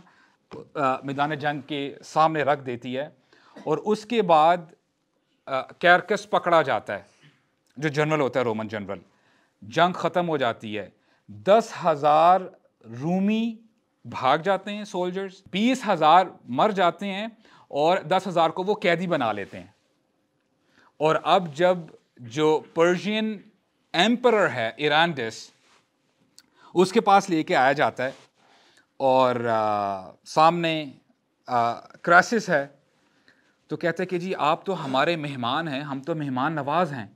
A: तो, मैदान जंग के सामने रख देती है और उसके बाद कैरकस पकड़ा जाता है जो जनरल होता है रोमन जनरल जंग ख़त्म हो जाती है दस हज़ार रूमी भाग जाते हैं सोल्जर्स बीस हज़ार मर जाते हैं और दस हज़ार को वो कैदी बना लेते हैं और अब जब जो पर्शियन एम्पर है ईरान डिस उसके पास लेके आया जाता है और आ, सामने क्राइसिस है तो कहते हैं कि जी आप तो हमारे मेहमान हैं हम तो मेहमान नवाज़ हैं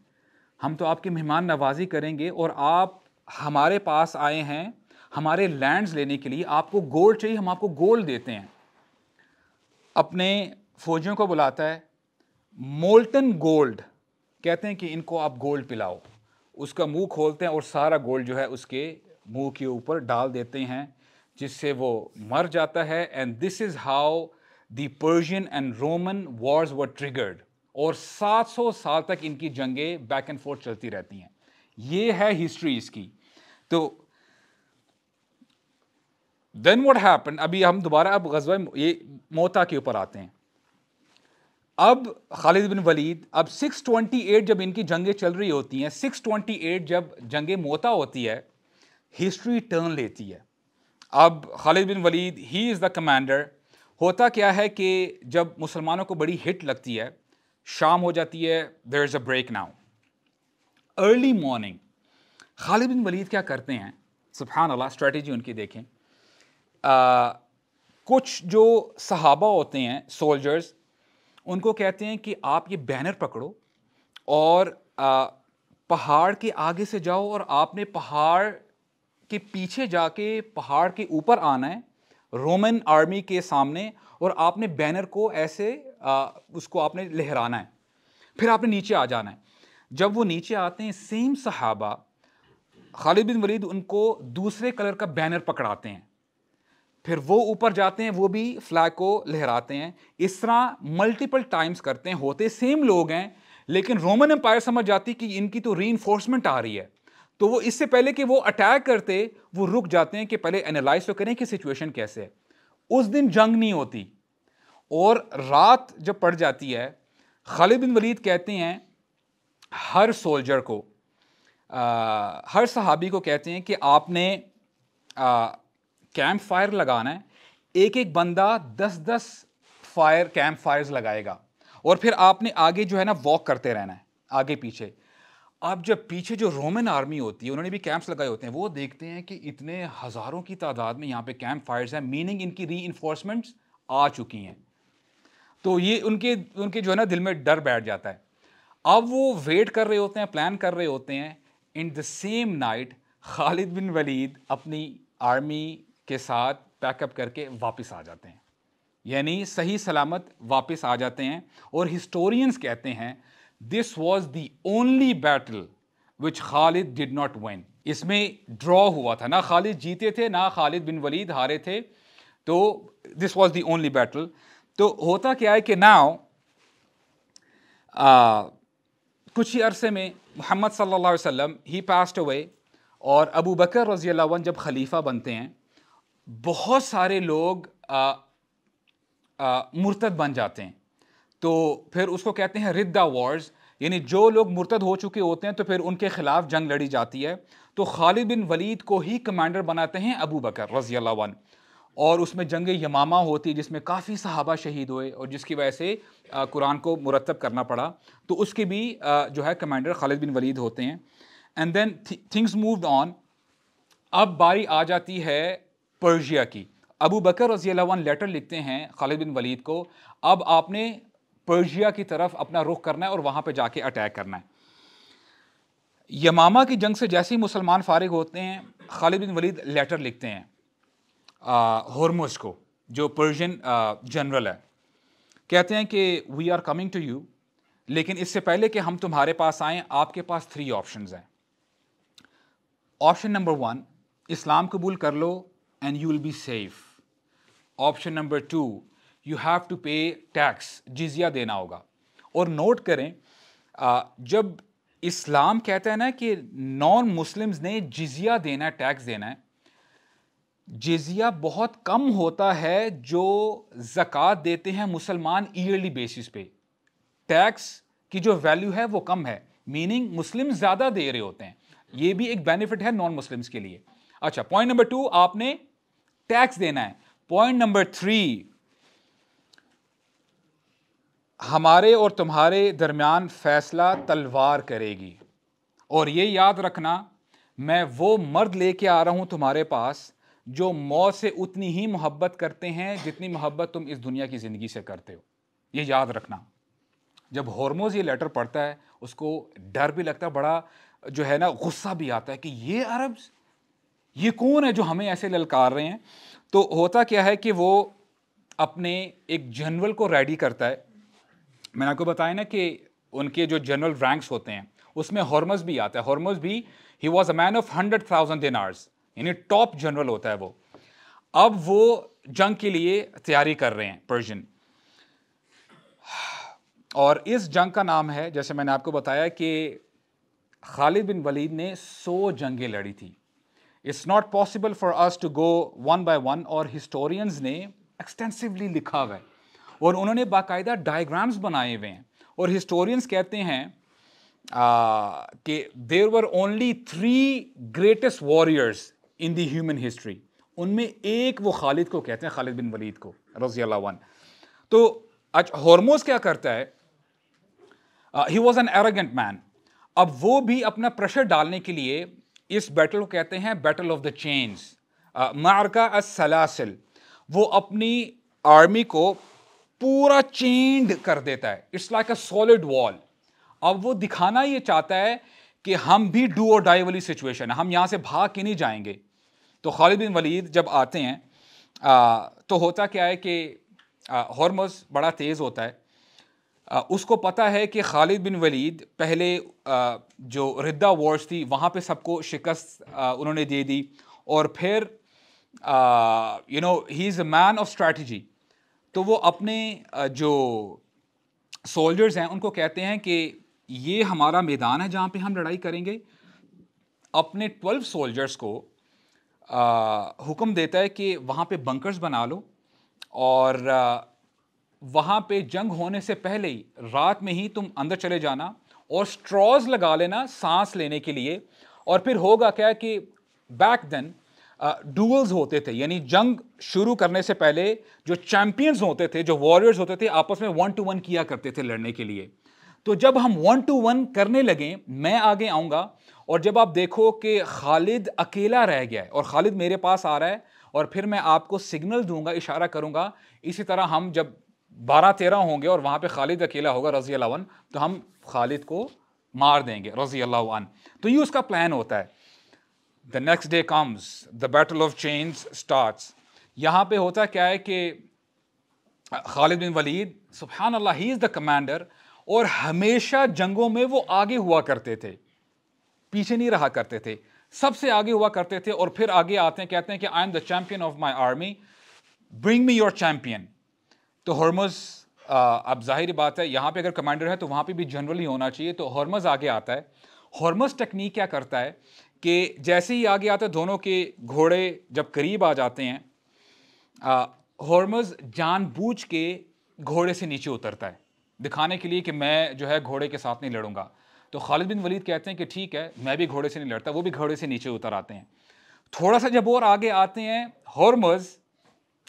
A: हम तो आपकी मेहमान नवाजी करेंगे और आप हमारे पास आए हैं हमारे लैंड्स लेने के लिए आपको गोल्ड चाहिए हम आपको गोल्ड देते हैं अपने फौजियों को बुलाता है मोल्टन गोल्ड कहते हैं कि इनको आप गोल्ड पिलाओ उसका मुंह खोलते हैं और सारा गोल्ड जो है उसके मुंह के ऊपर डाल देते हैं जिससे वो मर जाता है and this is how the Persian and Roman wars were triggered और 700 साल तक इनकी जंगें बैक एंड फोर्थ चलती रहती हैं ये है हिस्ट्री इसकी तो देन वट हैपन अभी हम दोबारा अब गजवा ये मोता के ऊपर आते हैं अब खालिद बिन वलीद अब 628 जब इनकी जंगें चल रही होती हैं 628 जब जंगें मोता होती है हिस्ट्री टर्न लेती है अब Khalid bin Walid he is the commander होता क्या है कि जब मुसलमानों को बड़ी हिट लगती है शाम हो जाती है there is a break now early morning Khalid bin Walid क्या करते हैं सुबहान अल्लाह स्ट्रेटजी उनकी देखें आ, कुछ जो सहाबा होते हैं सोल्जर्स उनको कहते हैं कि आप ये बैनर पकड़ो और आ, पहाड़ के आगे से जाओ और आपने पहाड़ के पीछे जाके पहाड़ के ऊपर आना है रोमन आर्मी के सामने और आपने बैनर को ऐसे आ, उसको आपने लहराना है फिर आपने नीचे आ जाना है जब वो नीचे आते हैं सेम सहाबा खालिद बिन वलीद उनको दूसरे कलर का बैनर पकड़ाते हैं फिर वो ऊपर जाते हैं वो भी फ्लैग को लहराते हैं इस तरह मल्टीपल टाइम्स करते हैं होते सेम लोग हैं लेकिन रोमन एम्पायर समझ जाती कि इनकी तो री आ रही है तो वो इससे पहले कि वो अटैक करते वो रुक जाते हैं कि पहले एनालाइज तो करें कि सिचुएशन कैसे है उस दिन जंग नहीं होती और रात जब पड़ जाती है खालिद बिन वलीद कहते हैं हर सोल्जर को आ, हर सहाबी को कहते हैं कि आपने आ, कैंप फायर लगाना है एक एक बंदा दस दस फायर कैंप फायर्स लगाएगा और फिर आपने आगे जो है ना वॉक करते रहना है आगे पीछे अब जब पीछे जो रोमन आर्मी होती है उन्होंने भी कैंप्स लगाए होते हैं वो देखते हैं कि इतने हज़ारों की तादाद में यहाँ पे कैंप फायर्स हैं मीनिंग इनकी री आ चुकी हैं तो ये उनके उनके जो है ना दिल में डर बैठ जाता है अब वो वेट कर रहे होते हैं प्लान कर रहे होते हैं in the same night Khalid bin Walid अपनी आर्मी के साथ पैकअप करके वापस आ जाते हैं यानी सही सलामत वापस आ जाते हैं और हिस्टोरियंस कहते हैं this was the only battle which Khalid did not won इसमें ड्रॉ हुआ था ना खालिद जीते थे ना खालिद बिन वलीद हारे थे तो this was the only battle तो होता क्या है कि नाव कुछ ही अरसे में मोहम्मद सल्ला वसम ही पास्ट अवे और अबू बकर रजी जब खलीफा बनते हैं बहुत सारे लोग मुर्तद बन जाते हैं तो फिर उसको कहते हैं रिद्दा वॉर्स यानी जो लोग मुर्तद हो चुके होते हैं तो फिर उनके ख़िलाफ़ जंग लड़ी जाती है तो खालिद बिन वलीद को ही कमांडर बनाते हैं अबू बकर रज़ी वन और उसमें जंग यमामा होती है जिसमें काफ़ी सहाबा शहीद हुए और जिसकी वजह से कुरान को मुरतब करना पड़ा तो उसके भी जो है कमांडर खालिद बिन वलीद होते हैं and then things moved on अब बारी आ जाती है पर्जिया की अबू बकर रजी लेटर लिखते हैं खालिद बिन वलीद को अब आपने पर्जिया की तरफ अपना रुख करना है और वहाँ पर जाके अटैक करना है यमामा की जंग से जैसे ही मुसलमान फारिग होते हैं खालिद बिन वलीद लेटर लिखते हैं हरमुज को जो पर्शियन जनरल है कहते हैं कि we are coming to you लेकिन इससे पहले कि हम तुम्हारे पास आएँ आपके पास थ्री ऑप्शन हैं ऑप्शन नंबर वन इस्लाम कबूल कर लो and you will be safe. Option number two, you have to pay tax, जिजिया देना होगा और नोट करें जब इस्लाम कहता है ना कि नॉन मुस्लिम्स ने जिजिया देना है टैक्स देना है जिजिया बहुत कम होता है जो ज़क़़त देते हैं मुसलमान ईयरली बेसिस पे टैक्स की जो वैल्यू है वो कम है मीनिंग मुस्लिम ज़्यादा दे रहे होते हैं ये भी एक बेनिफिट है नॉन मुस्लिम्स के लिए अच्छा पॉइंट नंबर टू आपने टैक्स देना है पॉइंट नंबर थ्री हमारे और तुम्हारे दरमियान फैसला तलवार करेगी और ये याद रखना मैं वो मर्द लेके आ रहा हूँ तुम्हारे पास जो मौत से उतनी ही मोहब्बत करते हैं जितनी मोहब्बत तुम इस दुनिया की ज़िंदगी से करते हो ये याद रखना जब हॉर्मोज ये लेटर पढ़ता है उसको डर भी लगता है बड़ा जो है ना गुस्सा भी आता है कि ये अरब्स ये कौन है जो हमें ऐसे ललकार रहे हैं तो होता क्या है कि वो अपने एक जनरल को रेडी करता है मैंने आपको बताया ना कि उनके जो जनरल रैंक्स होते हैं उसमें हॉर्मस भी आता है हॉर्मस भी he was a man of hundred thousand dinars यानी टॉप जनरल होता है वो अब वो जंग के लिए तैयारी कर रहे हैं पर्शियन और इस जंग का नाम है जैसे मैंने आपको बताया कि खालिद बिन वलीद ने सौ जंगें लड़ी थी it's not possible for us to go one by one और हिस्टोरियंस ने एक्सटेंसिवली लिखा हुआ है और उन्होंने बाकायदा डायग्राम्स बनाए हुए हैं और हिस्टोरियंस कहते हैं कि there were only three greatest warriors in the human history उनमें एक वो खालिद को कहते हैं खालिद बिन वलीद को रजी वन तो आज हॉर्मोज क्या करता है he was an arrogant man अब वो भी अपना प्रेशर डालने के लिए इस बैटल को कहते हैं बैटल ऑफ द चेंज मारका असलासिल वो अपनी आर्मी को पूरा चेंड कर देता है it's like a solid wall अब वो दिखाना ये चाहता है कि हम भी डू और डाई वाली सिचुएशन है हम यहाँ से भाग के नहीं जाएंगे तो खालिद बिन वलीद जब आते हैं आ, uh, तो होता क्या है कि हॉर्मस uh, बड़ा तेज़ होता है उसको पता है कि खालिद बिन वलीद पहले जो रिद्दा वॉर्स थी वहाँ पे सबको शिकस्त उन्होंने दे दी और फिर you know he is a man of strategy तो वो अपने जो सोल्जर्स हैं उनको कहते हैं कि ये हमारा मैदान है जहाँ पे हम लड़ाई करेंगे अपने ट्वेल्व सोल्जर्स को हुक्म देता है कि वहाँ पे बंकर्स बना लो और वहाँ पे जंग होने से पहले ही रात में ही तुम अंदर चले जाना और स्ट्रॉज लगा लेना सांस लेने के लिए और फिर होगा क्या कि बैक देन डूल्स होते थे यानी जंग शुरू करने से पहले जो चैम्पियंस होते थे जो वॉरियर्स होते थे आपस में वन टू वन किया करते थे लड़ने के लिए तो जब हम वन टू वन करने लगे मैं आगे आऊँगा और जब आप देखो कि खालिद अकेला रह गया है और खालिद मेरे पास आ रहा है और फिर मैं आपको सिग्नल दूंगा इशारा करूंगा इसी तरह हम जब बारह तेरह होंगे और वहाँ पे खालिद अकेला होगा रजी अल्लाह तो हम खालिद को मार देंगे रजी अल्लाह तो ये उसका प्लान होता है the next day comes the battle of chains starts यहाँ पे होता क्या है कि खालिद बिन वलीद सुबहान अल्लाह ही इज़ द कमांडर और हमेशा जंगों में वो आगे हुआ करते थे पीछे नहीं रहा करते थे सबसे आगे हुआ करते थे और फिर आगे आते हैं कहते हैं कि I am the champion of my army bring me your champion तो हॉर्मोज अब जाहिर बात है यहाँ पे अगर कमांडर है तो वहाँ पे भी जनरल ही होना चाहिए तो हॉर्मज आगे आता है हॉर्मोज टेक्निक क्या करता है कि जैसे ही आगे आता है दोनों के घोड़े जब करीब आ जाते हैं हॉर्मज जानबूझ के घोड़े से नीचे उतरता है दिखाने के लिए कि मैं जो है घोड़े के साथ नहीं लड़ूंगा तो खालिद बिन वलीद कहते हैं कि ठीक है मैं भी घोड़े से नहीं लड़ता वो भी घोड़े से नीचे उतर आते हैं थोड़ा सा जब और आगे आते हैं हॉर्मज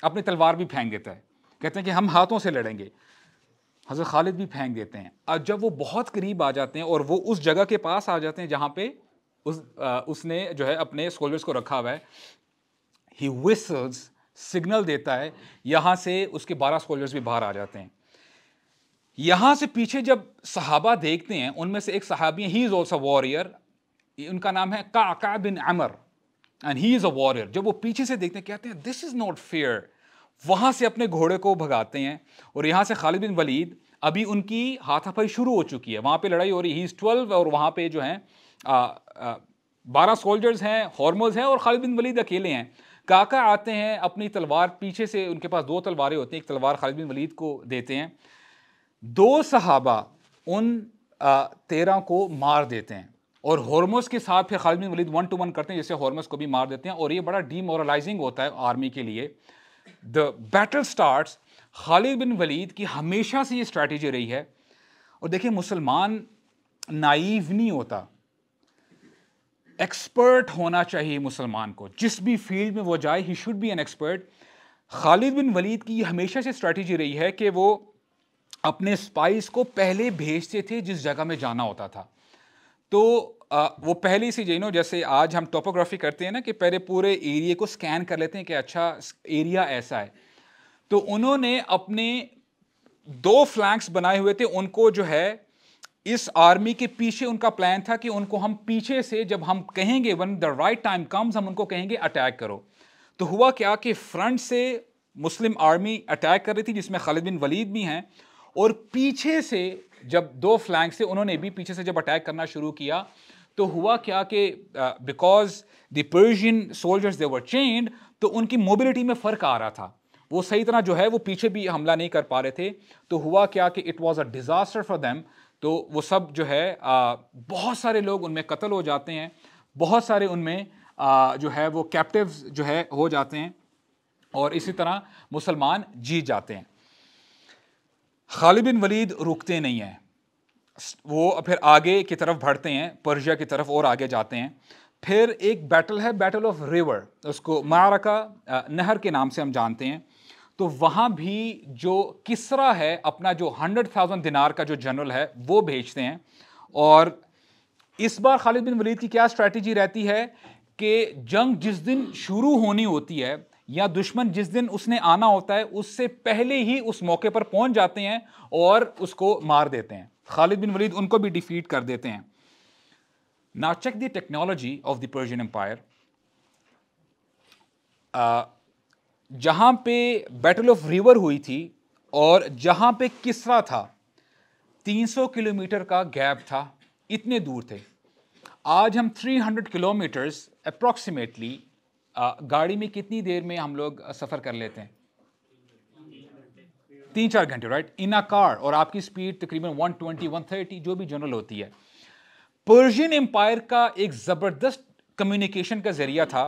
A: अपनी तलवार भी फेंक देता है कहते हैं कि हम हाथों से लड़ेंगे हज़रत खालिद भी फेंक देते हैं और जब वो बहुत करीब आ जाते हैं और वो उस जगह के पास आ जाते हैं जहाँ पे उस आ, उसने जो है अपने सोल्जर्स को रखा हुआ है ही विसल्स सिग्नल देता है यहाँ से उसके बारह सोल्जर्स भी बाहर आ जाते हैं यहाँ से पीछे जब सहाबा देखते हैं उनमें से एक सहाबी ही इज़ ऑल्सो वॉरियर उनका नाम है Qaqa bin Amr and he is a warrior जब वो पीछे से देखते हैं कहते हैं दिस इज़ नॉट फेयर वहाँ से अपने घोड़े को भगाते हैं और यहाँ से खालिद बिन वलीद अभी उनकी हाथापाई शुरू हो चुकी है वहाँ पे लड़ाई हो रही है हीज ट्वेल्व और वहाँ पे जो हैं बारह सोल्जर्स हैं हॉर्मोज हैं और खालिद बिन वलीद अकेले हैं काका आते हैं अपनी तलवार पीछे से उनके पास दो तलवारें होती हैं एक तलवार खालिद बिन वलीद को देते हैं दो सहाबा उन तेरह को मार देते हैं और हॉर्मोस के साथ फिर Khalid bin Walid one to one करते हैं जैसे हॉर्मोस को भी मार देते हैं और ये बड़ा डीमोरलाइजिंग होता है आर्मी के लिए the battle starts Khalid bin Walid की हमेशा से ये स्ट्रैटेजी रही है और देखिए मुसलमान नाइव नहीं होता एक्सपर्ट होना चाहिए मुसलमान को जिस भी फील्ड में वो जाए he should be an expert Khalid bin Walid की हमेशा से स्ट्रैटेजी रही है कि वो अपने स्पाइस को पहले भेजते थे जिस जगह में जाना होता था तो आ, वो पहली सी जी नो जैसे आज हम टोपोग्राफी करते हैं ना कि पहले पूरे एरिए को स्कैन कर लेते हैं कि अच्छा एरिया ऐसा है तो उन्होंने अपने दो फ्लैंक्स बनाए हुए थे उनको जो है इस आर्मी के पीछे उनका प्लान था कि उनको हम पीछे से जब हम कहेंगे when the right time comes हम उनको कहेंगे अटैक करो तो हुआ क्या कि फ्रंट से मुस्लिम आर्मी अटैक कर रही थी जिसमें खालिद बिन वलीद भी हैं और पीछे से जब दो फ्लैंक से उन्होंने भी पीछे से जब अटैक करना शुरू किया तो हुआ क्या कि because the Persian soldiers they were chained तो उनकी मोबिलिटी में फ़र्क आ रहा था वो सही तरह जो है वो पीछे भी हमला नहीं कर पा रहे थे तो हुआ क्या कि it was a disaster for them तो वो सब जो है आ, बहुत सारे लोग उनमें कत्ल हो जाते हैं बहुत सारे उनमें आ, जो है वो कैप्टिव जो है हो जाते हैं और इसी तरह मुसलमान जीत जाते हैं खालिद बिन वलीद रुकते नहीं हैं वो फिर आगे की तरफ बढ़ते हैं पर्शिया की तरफ और आगे जाते हैं फिर एक बैटल है बैटल ऑफ रिवर उसको मारका नहर के नाम से हम जानते हैं तो वहाँ भी जो किसरा है अपना जो हंड्रेड थाउजेंड दिनार का जो जनरल है वो भेजते हैं और इस बार खालिद बिन वलीद की क्या स्ट्रैटेजी रहती है कि जंग जिस दिन शुरू होनी होती है या दुश्मन जिस दिन उसने आना होता है उससे पहले ही उस मौके पर पहुंच जाते हैं और उसको मार देते हैं खालिद बिन वलीद उनको भी डिफीट कर देते हैं ना check the technology of the Persian empire जहाँ पे बैटल ऑफ रिवर हुई थी और जहाँ पे किसरा था 300 किलोमीटर का गैप था इतने दूर थे आज हम 300 किलोमीटर्स अप्रॉक्सीमेटली गाड़ी में कितनी देर में हम लोग सफ़र कर लेते हैं तीन चार घंटे राइट इन अ कार और आपकी स्पीड तकरीबन 120 130 जो भी जनरल होती है पर्शियन एम्पायर का एक ज़बरदस्त कम्युनिकेशन का ज़रिया था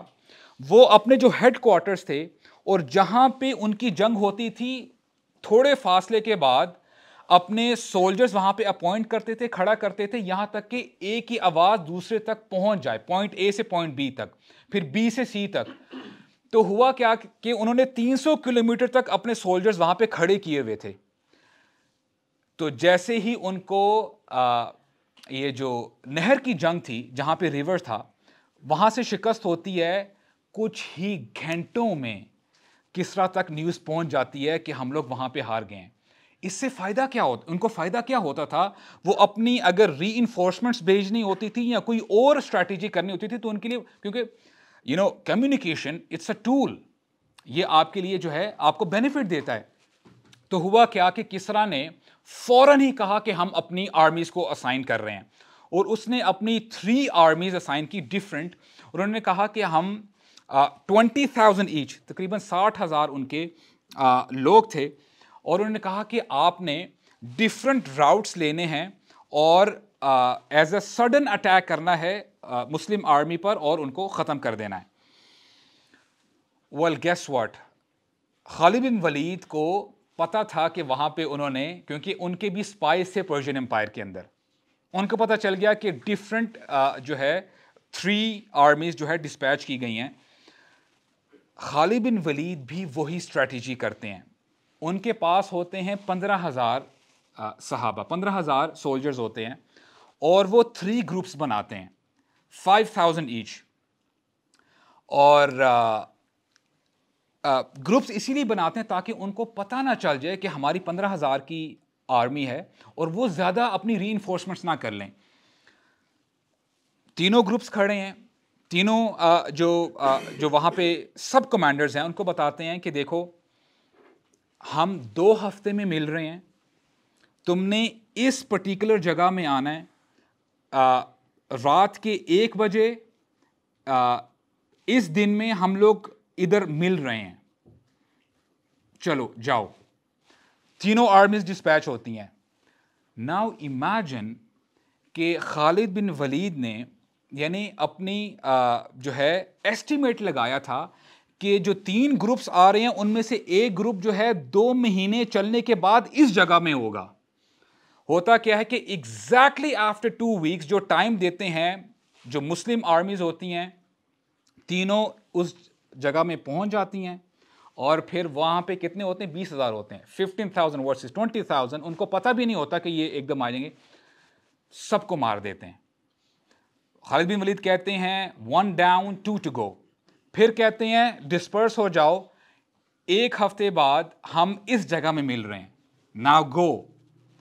A: वो अपने जो हेड क्वार्टर्स थे और जहाँ पे उनकी जंग होती थी थोड़े फासले के बाद अपने सोल्जर्स वहाँ पे अपॉइंट करते थे खड़ा करते थे यहाँ तक कि ए की आवाज़ दूसरे तक पहुँच जाए पॉइंट ए से पॉइंट बी तक फिर बी से सी तक तो हुआ क्या कि उन्होंने 300 किलोमीटर तक अपने सोल्जर्स वहां पे खड़े किए हुए थे तो जैसे ही उनको आ, ये जो नहर की जंग थी जहां पे रिवर था वहां से शिकस्त होती है कुछ ही घंटों में किसरा तक न्यूज़ पहुंच जाती है कि हम लोग वहां पे हार गए हैं इससे फ़ायदा क्या होता उनको फ़ायदा क्या होता था वो अपनी अगर री भेजनी होती थी या कोई और स्ट्रैटेजी करनी होती थी तो उनके लिए क्योंकि you know communication it's a tool ये आपके लिए जो है आपको बेनिफिट देता है तो हुआ क्या कि किसरा ने फौरन ही कहा कि हम अपनी आर्मीज़ को असाइन कर रहे हैं और उसने अपनी थ्री आर्मीज़ असाइन की डिफरेंट उन्होंने कहा कि हम ट्वेंटी थाउजेंड ईच तकरीबन साठ हज़ार उनके आ, लोग थे और उन्होंने कहा कि आपने डिफरेंट राउट्स लेने हैं और एज अ सडन अटैक करना है मुस्लिम आर्मी पर और उनको ख़त्म कर देना है well guess what Khalid bin Walid को पता था कि वहाँ पे उन्होंने क्योंकि उनके भी स्पाइस थे पर्शियन एम्पायर के अंदर उनको पता चल गया कि डिफरेंट जो है थ्री आर्मीज़ जो है डिस्पैच की गई हैं खालिद बिन वलीद भी वही स्ट्रेटजी करते हैं उनके पास होते हैं पंद्रह हज़ार सहाबा पंद्रह हज़ार सोल्जर्स होते हैं और वो थ्री ग्रुप्स बनाते हैं फाइव थाउजेंड ईच और ग्रुप्स uh, uh, इसीलिए बनाते हैं ताकि उनको पता ना चल जाए कि हमारी पंद्रह हज़ार की आर्मी है और वो ज़्यादा अपनी री ना कर लें तीनों ग्रुप्स खड़े हैं तीनों आ, uh, जो आ, जो वहाँ पे सब कमांडर्स हैं उनको बताते हैं कि देखो हम दो हफ्ते में मिल रहे हैं तुमने इस पर्टिकुलर जगह में आना है आ, रात के एक बजे इस दिन में हम लोग इधर मिल रहे हैं चलो जाओ तीनों आर्मीज डिस्पैच होती हैं नाउ इमेजिन कि खालिद बिन वलीद ने यानी अपनी जो है एस्टीमेट लगाया था कि जो तीन ग्रुप्स आ रहे हैं उनमें से एक ग्रुप जो है दो महीने चलने के बाद इस जगह में होगा होता क्या है कि एग्जैक्टली आफ्टर टू वीक्स जो टाइम देते हैं जो मुस्लिम आर्मीज़ होती हैं तीनों उस जगह में पहुंच जाती हैं और फिर वहाँ पे कितने होते हैं बीस हज़ार होते हैं fifteen thousand versus twenty thousand उनको पता भी नहीं होता कि ये एकदम आ जाएंगे सबको मार देते हैं खालिद बिन वलीद कहते हैं one down two to go फिर कहते हैं डिस्पर्स हो जाओ एक हफ्ते बाद हम इस जगह में मिल रहे हैं नाउ गो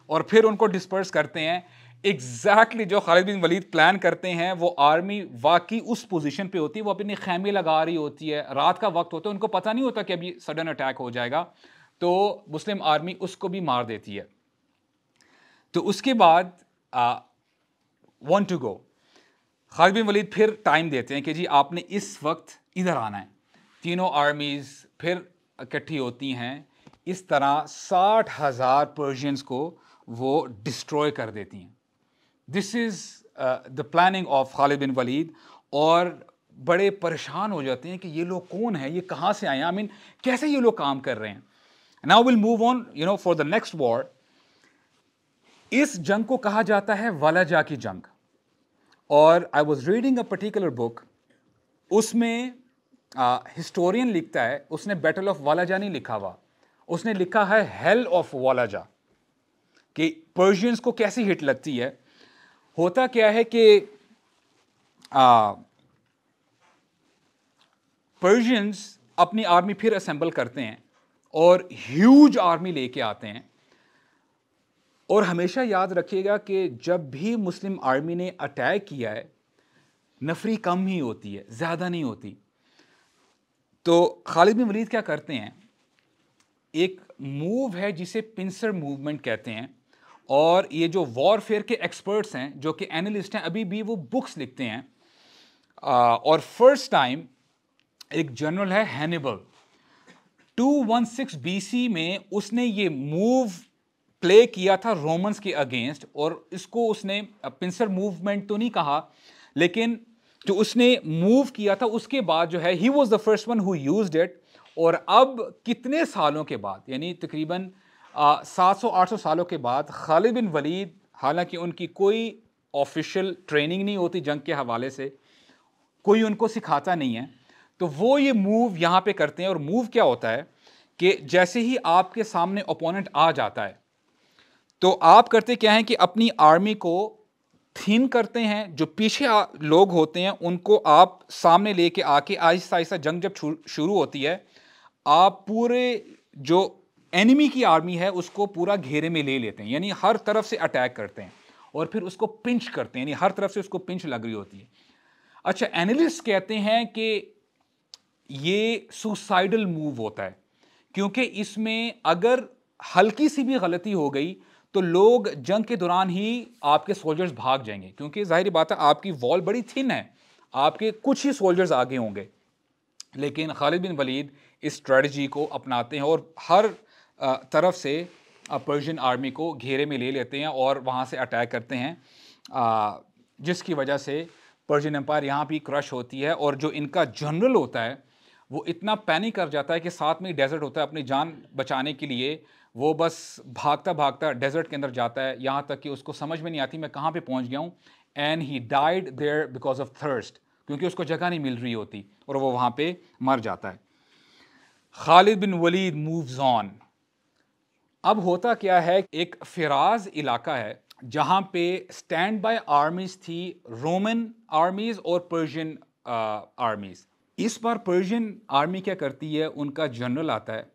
A: और फिर उनको डिस्पर्स करते हैं एग्जैक्टली exactly जो खालिद बिन वलीद प्लान करते हैं वो आर्मी वाकई उस पोजीशन पे होती है वो अपनी खैमे लगा रही होती है रात का वक्त होता है उनको पता नहीं होता कि अभी सडन अटैक हो जाएगा तो मुस्लिम आर्मी उसको भी मार देती है तो उसके बाद one to go Khalid bin Walid फिर टाइम देते हैं कि जी आपने इस वक्त इधर आना है तीनों आर्मीज़ फिर इकट्ठी होती हैं इस तरह साठ हज़ार पर्शियंस को वो डिस्ट्रॉय कर देती हैं this is the planning of Khalid bin Walid और बड़े परेशान हो जाते हैं कि ये लोग कौन हैं ये कहाँ से आए हैं आई मीन कैसे ये लोग काम कर रहे हैं now will move on you know for the next war इस जंग को कहा जाता है वालाजा की जंग और I was reading a particular book उसमें हिस्टोरियन uh, लिखता है उसने बैटल ऑफ वालाजा नहीं लिखा हुआ उसने लिखा है हेल ऑफ वालाजा कि पर्शियंस को कैसी हिट लगती है होता क्या है कि पर्शियंस अपनी आर्मी फिर असेंबल करते हैं और ह्यूज आर्मी लेके आते हैं और हमेशा याद रखिएगा कि जब भी मुस्लिम आर्मी ने अटैक किया है नफरी कम ही होती है ज़्यादा नहीं होती तो खालिद बिन वलीद क्या करते हैं एक मूव है जिसे पिंसर मूवमेंट कहते हैं और ये जो वॉरफेयर के एक्सपर्ट्स हैं जो कि एनालिस्ट हैं अभी भी वो बुक्स लिखते हैं और फर्स्ट टाइम एक जनरल है हैनिबल 216 बीसी में उसने ये मूव प्ले किया था रोमन्स के अगेंस्ट और इसको उसने पिंसर मूवमेंट तो नहीं कहा लेकिन जो उसने मूव किया था उसके बाद जो है he was the first one who use it और अब कितने सालों के बाद यानी तकरीबन सात सौ आठ सौ सालों के बाद खालिद बिन वलीद हालांकि उनकी कोई ऑफिशियल ट्रेनिंग नहीं होती जंग के हवाले से कोई उनको सिखाता नहीं है तो वो ये मूव यहाँ पे करते हैं और मूव क्या होता है कि जैसे ही आपके सामने ओपोनेंट आ जाता है तो आप करते क्या हैं कि अपनी आर्मी को थीन करते हैं जो पीछे लोग होते हैं उनको आप सामने लेके आके आहिस्ता आहिस्ता जंग जब शुरू होती है आप पूरे जो एनिमी की आर्मी है उसको पूरा घेरे में ले लेते हैं यानी हर तरफ से अटैक करते हैं और फिर उसको पिंच करते हैं यानी हर तरफ से उसको पिंच लग रही होती है अच्छा एनालिस्ट कहते हैं कि ये सुसाइडल मूव होता है क्योंकि इसमें अगर हल्की सी भी गलती हो गई तो लोग जंग के दौरान ही आपके सोल्जर्स भाग जाएंगे क्योंकि जाहिर बात है आपकी वॉल बड़ी थिन है आपके कुछ ही सोल्जर्स आगे होंगे लेकिन खालिद बिन वलीद इस स्ट्रेटजी को अपनाते हैं और हर तरफ से पर्शियन आर्मी को घेरे में ले लेते हैं और वहाँ से अटैक करते हैं जिसकी वजह से पर्शियन एम्पायर यहाँ भी क्रश होती है और जो इनका जनरल होता है वो इतना पैनिक कर जाता है कि साथ में डेजर्ट होता है अपनी जान बचाने के लिए वो बस भागता भागता डेजर्ट के अंदर जाता है यहाँ तक कि उसको समझ में नहीं आती मैं कहाँ पे पहुँच गया हूँ and he died there because of thirst क्योंकि उसको जगह नहीं मिल रही होती और वो वहाँ पे मर जाता है Khalid bin Walid moves on अब होता क्या है एक फिराज इलाका है जहाँ पे स्टैंड बाय आर्मीज थी रोमन आर्मीज और पर्शियन आर्मीज इस बार पर्शियन आर्मी क्या करती है उनका जनरल आता है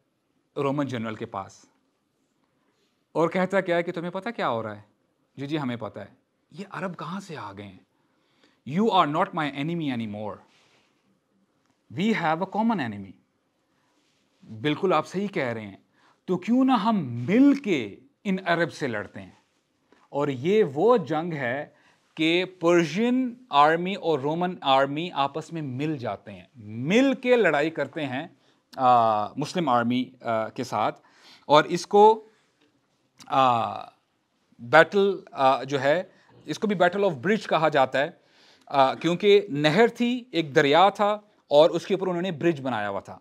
A: रोमन जनरल के पास और कहता क्या है कि तुम्हें पता क्या हो रहा है जी जी हमें पता है ये अरब कहाँ से आ गए हैं you are not my enemy any more we have a common enemy बिल्कुल आप सही कह रहे हैं तो क्यों ना हम मिल के इन अरब से लड़ते हैं और ये वो जंग है कि पर्शियन आर्मी और रोमन आर्मी आपस में मिल जाते हैं मिल के लड़ाई करते हैं आ, मुस्लिम आर्मी आ, के साथ और इसको आ, बैटल आ, जो है इसको भी बैटल ऑफ ब्रिज कहा जाता है क्योंकि नहर थी एक दरिया था और उसके ऊपर उन्होंने ब्रिज बनाया हुआ था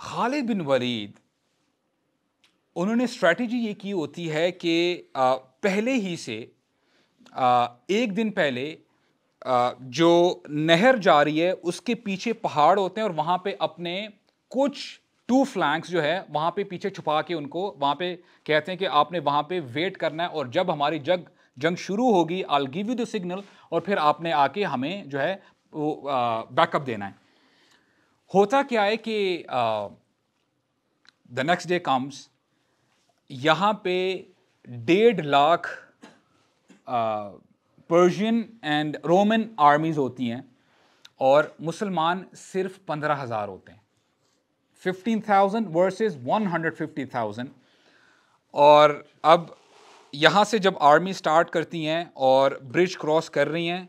A: खालिद बिन वलीद उन्होंने स्ट्रेटजी ये की होती है कि पहले ही से एक दिन पहले जो नहर जा रही है उसके पीछे पहाड़ होते हैं और वहाँ पे अपने कुछ टू फ्लैंक्स जो है वहाँ पे पीछे छुपा के उनको वहाँ पे कहते हैं कि आपने वहाँ पे वेट करना है और जब हमारी जग जंग शुरू होगी I give you the signal और फिर आपने आके हमें जो है वो बैकअप देना है होता क्या है कि द नेक्स्ट डे कम्स यहाँ पे डेढ़ lakh Persian and Roman armies होती हैं और मुसलमान सिर्फ पंद्रह हज़ार होते हैं fifteen thousand versus one hundred fifty thousand और अब यहाँ से जब आर्मी स्टार्ट करती हैं और ब्रिज क्रॉस कर रही हैं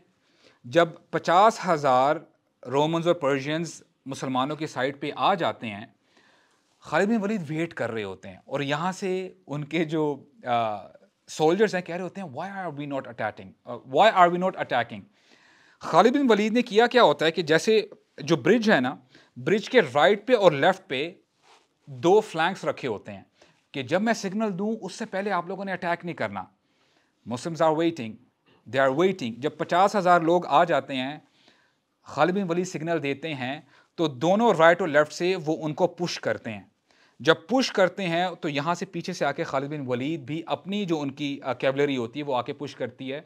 A: जब पचास हज़ार रोमन्स और पर्शियंस मुसलमानों की साइड पे आ जाते हैं खालिद बिन वलीद वेट कर रहे होते हैं और यहाँ से उनके जो सोल्जर्स हैं कह रहे होते हैं why are we not attacking why are we not attacking Khalid bin Walid ने किया क्या होता है कि जैसे जो ब्रिज है ना ब्रिज के राइट पे और लेफ्ट पे दो फ्लैंक्स रखे होते हैं कि जब मैं सिग्नल दूं उससे पहले आप लोगों ने अटैक नहीं करना Muslims are waiting they are waiting जब पचास हज़ार लोग आ जाते हैं खालिद बिन वली सिग्नल देते हैं तो दोनों राइट और लेफ्ट से वो उनको पुश करते हैं जब पुश करते हैं तो यहाँ से पीछे से आके खालिद बिन वलीद भी अपनी जो उनकी कैबलरी होती है वो आके पुश करती है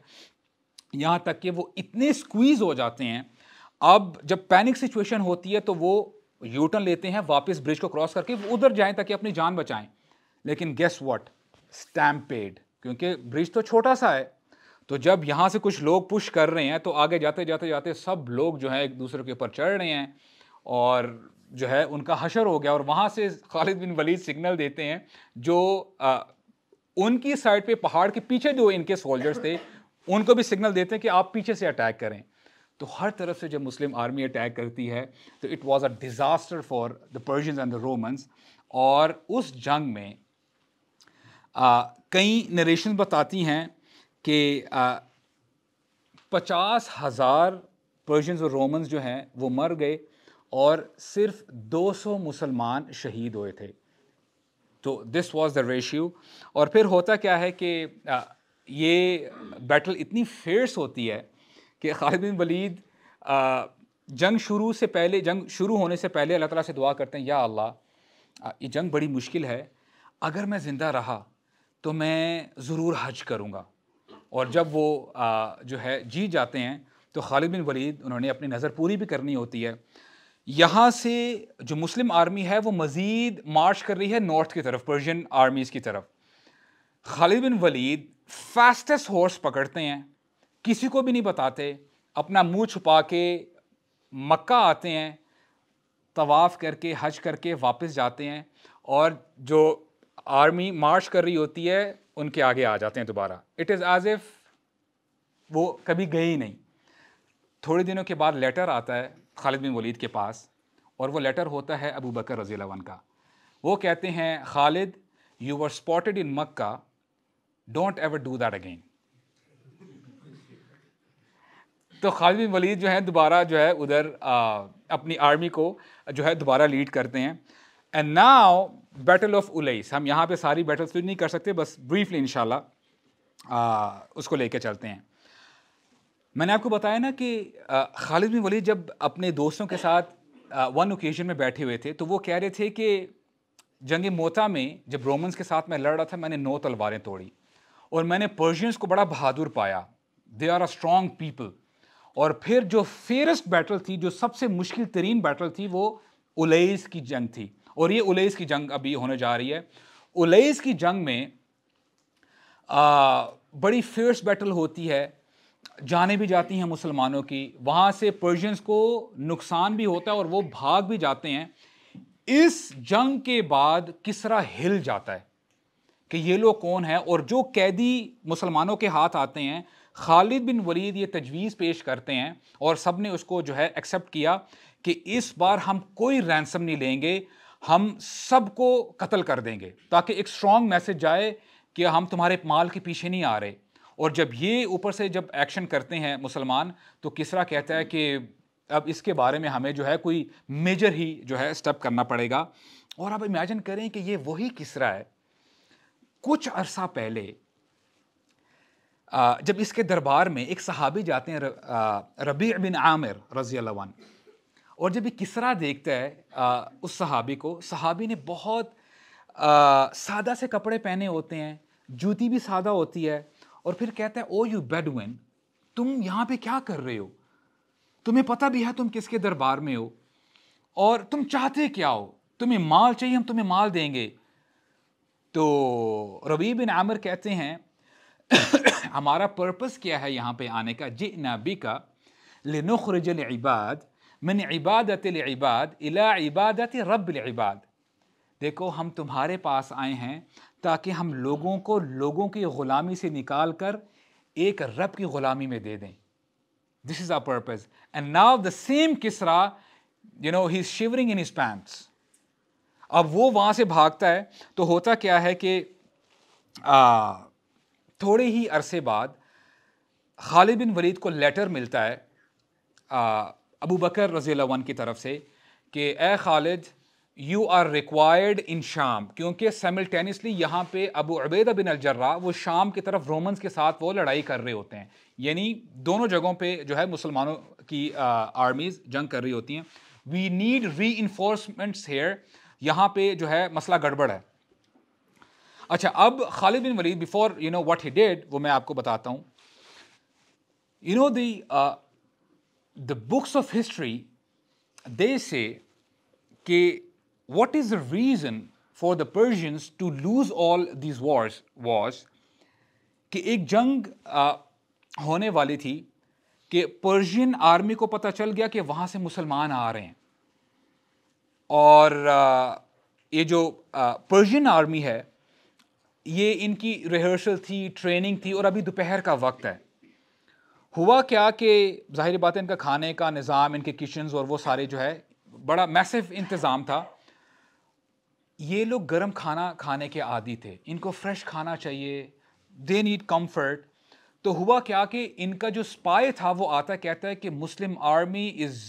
A: यहाँ तक कि वो इतने स्क्वीज़ हो जाते हैं अब जब पैनिक सिचुएशन होती है तो वो यूटर्न लेते हैं वापस ब्रिज को क्रॉस करके वो उधर जाएं ताकि अपनी जान बचाएं लेकिन गेस व्हाट स्टैम्पेड क्योंकि ब्रिज तो छोटा सा है तो जब यहाँ से कुछ लोग पुश कर रहे हैं तो आगे जाते जाते जाते सब लोग जो है एक दूसरे के ऊपर चढ़ रहे हैं और जो है उनका हशर हो गया और वहाँ से खालिद बिन वलीद सिग्नल देते हैं जो आ, उनकी साइड पे पहाड़ के पीछे जो इनके सोल्जर्स थे उनको भी सिग्नल देते हैं कि आप पीछे से अटैक करें तो हर तरफ से जब मुस्लिम आर्मी अटैक करती है तो it was a disaster for the Persians and the Romans और उस जंग में आ, कई नरेशन बताती हैं कि पचास हज़ार पर्शियंस और रोमन्स जो हैं वो मर गए और सिर्फ 200 मुसलमान शहीद हुए थे तो दिस वाज द रेशियो और फिर होता क्या है कि ये बैटल इतनी फेर्स होती है कि खालिद बिन वलीद जंग शुरू से पहले जंग शुरू होने से पहले अल्लाह ताला से दुआ करते हैं या अल्लाह ये जंग बड़ी मुश्किल है अगर मैं ज़िंदा रहा तो मैं ज़रूर हज करूँगा और जब वो जो है जीत जाते हैं तो खालिद बिन वलीद उन्होंने अपनी नज़र पूरी भी करनी होती है यहाँ से जो मुस्लिम आर्मी है वो मज़ीद मार्च कर रही है नॉर्थ की तरफ पर्शियन आर्मीज़ की तरफ Khalid bin Walid fastest horse पकड़ते हैं किसी को भी नहीं बताते अपना मुंह छुपा के मक्का आते हैं तवाफ़ करके हज करके वापस जाते हैं और जो आर्मी मार्च कर रही होती है उनके आगे आ जाते हैं दोबारा इट इज़ एज इफ़ वो कभी गए ही नहीं थोड़े दिनों के बाद लेटर आता है खालिद बिन वलीद के पास और वो लेटर होता है अबू बकर रज़ी का वो कहते हैं Khalid you were spotted in Mecca don't ever do that again तो खालिद बिन वलीद जो है दोबारा जो है उधर अपनी आर्मी को जो है दोबारा लीड करते हैं and now battle of Ullais हम यहाँ पे सारी बैटल तो नहीं कर सकते बस ब्रीफली इन उसको लेके चलते हैं मैंने आपको बताया ना कि खालिद बिन वली जब अपने दोस्तों के साथ वन ओकेजन में बैठे हुए थे तो वो कह रहे थे कि जंग मोता में जब रोमन्स के साथ मैं लड़ रहा था मैंने नौ तलवारें तोड़ी और मैंने पर्शियंस को बड़ा बहादुर पाया they are a strong people और फिर जो फेरेस्ट बैटल थी जो सबसे मुश्किल तरीन बैटल थी वो उलेस की जंग थी और ये उलेस की जंग अभी होने जा रही है उलेस की जंग में आ, बड़ी फेर्स बैटल होती है जाने भी जाती हैं मुसलमानों की वहाँ से पर्शियंस को नुकसान भी होता है और वो भाग भी जाते हैं इस जंग के बाद किसरा हिल जाता है कि ये लोग कौन है और जो कैदी मुसलमानों के हाथ आते हैं खालिद बिन वलीद ये तजवीज़ पेश करते हैं और सब ने उसको जो है एक्सेप्ट किया कि इस बार हम कोई रैंसम नहीं लेंगे हम सबको कत्ल कर देंगे ताकि एक स्ट्रॉन्ग मैसेज जाए कि हम तुम्हारे माल के पीछे नहीं आ रहे और जब ये ऊपर से जब एक्शन करते हैं मुसलमान तो किसरा कहता है कि अब इसके बारे में हमें जो है कोई मेजर ही जो है स्टेप करना पड़ेगा और आप इमेजिन करें कि ये वही किसरा है कुछ अरसा पहले जब इसके दरबार में एक सहाबी जाते हैं रबी बिन आमिर रज़ी अल्लाह और जब ये किसरा देखता है उस सहाबी को सहाबी ने बहुत सादा से कपड़े पहने होते हैं जूती भी सादा होती है और फिर कहते हैं ओ यू बेडवेन तुम यहां पे क्या कर रहे हो तुम्हें पता भी है तुम किसके दरबार में हो और तुम चाहते क्या हो तुम्हें माल चाहिए हम तुम्हें माल देंगे तो रबी बिन आमिर कहते हैं हमारा पर्पस क्या है यहां पे आने का जे नबी का लिनखरजल इबाद मैंने इबादत इबाद इला इबादत रब इबाद देखो हम तुम्हारे पास आए हैं ताकि हम लोगों को लोगों की ग़ुलामी से निकाल कर एक रब की ग़ुलामी में दे दें this is our purpose and now the same Kisra you know he is shivering in his pants अब वो वहाँ से भागता है तो होता क्या है कि आ, थोड़े ही अरसे बाद खालिद बिन वलीद को लेटर मिलता है आ, अबू बकर रज़ी की तरफ से कि ए Khalid you are required in Sham क्योंकि सेमिल्टेनियसली यहाँ पे अबू अबैद बिन अलजर्रा वो शाम की तरफ रोमन्स के साथ वो लड़ाई कर रहे होते हैं यानी दोनों जगहों पे जो है मुसलमानों की आर्मीज़ जंग कर रही होती हैं we need reinforcements here यहाँ पे जो है मसला गड़बड़ है अच्छा अब Khalid bin Walid before you know what he did वो मैं आपको बताता हूँ you know books of history they say कि what is the reason for the Persians to lose all these wars was कि एक जंग आ, होने वाली थी कि पर्शियन आर्मी को पता चल गया कि वहाँ से मुसलमान आ रहे हैं और आ, ये जो पर्शियन आर्मी है ये इनकी रिहर्सल थी ट्रेनिंग थी और अभी दोपहर का वक्त है हुआ क्या कि जाहिर बात है इनका खाने का निज़ाम इनके किचन्स और वो सारे जो है बड़ा मैसिव इंतज़ाम था ये लोग गर्म खाना खाने के आदि थे इनको फ्रेश खाना चाहिए दे नीड कम्फर्ट तो हुआ क्या कि इनका जो स्पाई था वो आता कहता है कि Muslim army is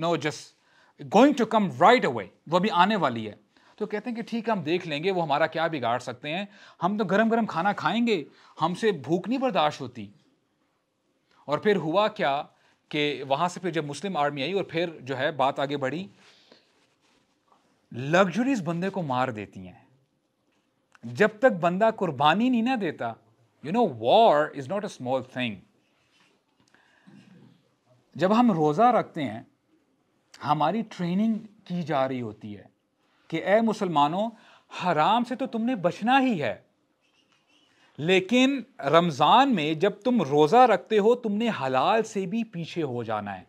A: no just going to come right away वो भी आने वाली है तो कहते हैं कि ठीक है हम देख लेंगे वो हमारा क्या बिगाड़ सकते हैं हम तो गरम गरम खाना खाएंगे हमसे भूख नहीं बर्दाश्त होती और फिर हुआ क्या कि वहाँ से फिर जब मुस्लिम आर्मी आई और फिर जो है बात आगे बढ़ी लग्जरीज बंदे को मार देती हैं जब तक बंदा कुर्बानी नहीं ना देता you know war is not a small thing जब हम रोज़ा रखते हैं हमारी ट्रेनिंग की जा रही होती है कि ए मुसलमानों हराम से तो तुमने बचना ही है लेकिन रमज़ान में जब तुम रोज़ा रखते हो तुमने हलाल से भी पीछे हो जाना है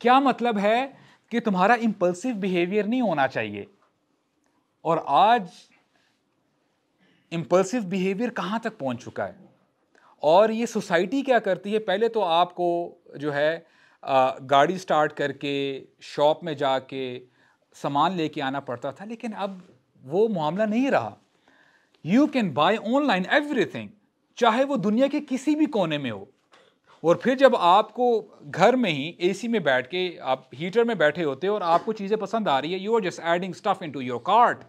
A: क्या मतलब है कि तुम्हारा इम्पल्सिव बिहेवियर नहीं होना चाहिए और आज इम्पल्सिव बिहेवियर कहाँ तक पहुँच चुका है और ये सोसाइटी क्या करती है पहले तो आपको जो है गाड़ी स्टार्ट करके शॉप में जा के सामान लेके आना पड़ता था लेकिन अब वो मामला नहीं रहा you can buy online everything चाहे वो दुनिया के किसी भी कोने में हो और फिर जब आपको घर में ही एसी में बैठ के आप हीटर में बैठे होते हो और आपको चीज़ें पसंद आ रही है you are just adding stuff into your cart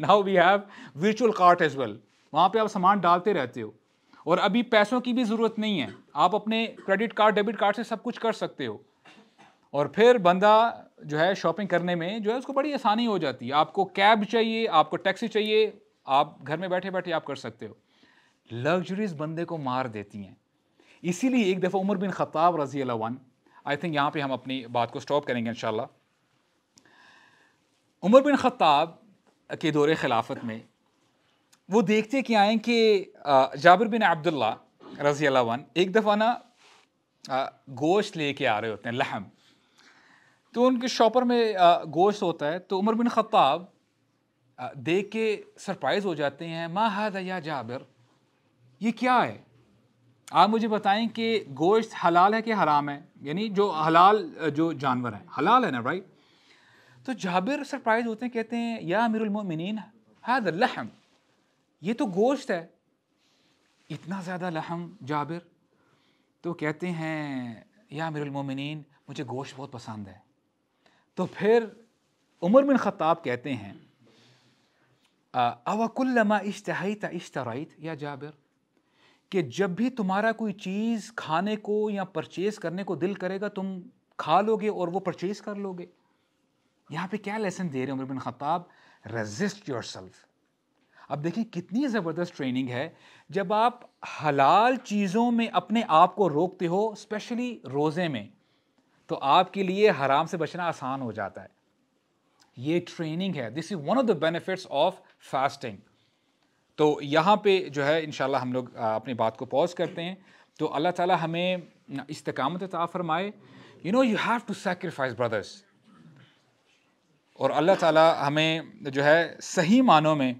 A: now we have virtual cart as well वहाँ पे आप सामान डालते रहते हो और अभी पैसों की भी ज़रूरत नहीं है आप अपने क्रेडिट कार्ड डेबिट कार्ड से सब कुछ कर सकते हो और फिर बंदा जो है शॉपिंग करने में जो है उसको बड़ी आसानी हो जाती है आपको कैब चाहिए आपको टैक्सी चाहिए आप घर में बैठे बैठे आप कर सकते हो लग्जरीज बंदे को मार देती हैं इसीलिए एक दफ़ा उमर बिन ख़त्ताब रज़ी वन आई थिंक यहाँ पे हम अपनी बात को स्टॉप करेंगे इन उमर बिन ख़त्ताब के दौरे खिलाफत में वो देखते क्या आए कि जाबिर बिन अब्दुल्ला रज़ी वन एक दफ़ा ना गोश्त लेके आ रहे होते हैं लहम तो उनके शॉपर में गोश्त होता है तो उमर बिन ख़त्ताब देख के सरप्राइज़ हो जाते हैं माँ हाद या जाबिर ये क्या है आप मुझे बताएं कि गोश्त हलाल है कि हराम है यानी जो हलाल जो जानवर है हलाल है ना राइट तो जाबिर सरप्राइज होते हैं कहते हैं या अमीरमिन हैद लहम ये तो गोश्त है इतना ज़्यादा लहम जाबिर तो कहते हैं या अमीरमिन मुझे गोश्त बहुत पसंद है तो फिर उमर बिन ख़ताब कहते हैं अवकुल्लमा इश्तहाई तश्तराइत या जाबिर कि जब भी तुम्हारा कोई चीज़ खाने को या परचेज़ करने को दिल करेगा तुम खा लोगे और वो परचेज़ कर लोगे यहाँ पे क्या लेसन दे रहे हैं Umar bin Khattab resist yourself अब देखिए कितनी ज़बरदस्त ट्रेनिंग है जब आप हलाल चीज़ों में अपने आप को रोकते हो स्पेशली रोज़े में तो आपके लिए हराम से बचना आसान हो जाता है ये ट्रेनिंग है this is one of the benefits of fasting तो यहाँ पे जो है इन हम लोग अपनी बात को पॉज करते हैं तो अल्लाह ताला हमें इस्तकामत ता फरमाए you know you have to sacrifice brothers और अल्लाह ताला हमें जो है सही मानों में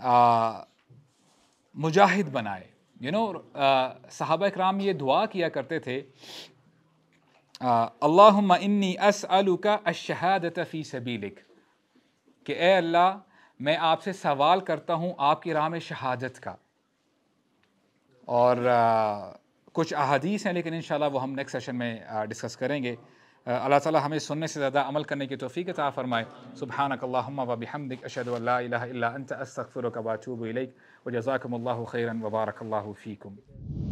A: आ, मुजाहिद बनाए यू नो साहब कराम ये दुआ किया करते थे अल्लाह इन्नी अस का अशहदत फ़ी सबीलिक कि ए अल्लाह मैं आपसे सवाल करता हूँ आपकी राह में शहादत का और आ, कुछ अहादीस हैं लेकिन इन वो हम नेक्स्ट सेशन में आ, डिस्कस करेंगे अल्लाह ताला हमें सुनने से ज़्यादा अमल करने की तोफ़ी अता फ़रमाए सुबह वबिहमदिक कबाचूब खैरन वबारकल्ला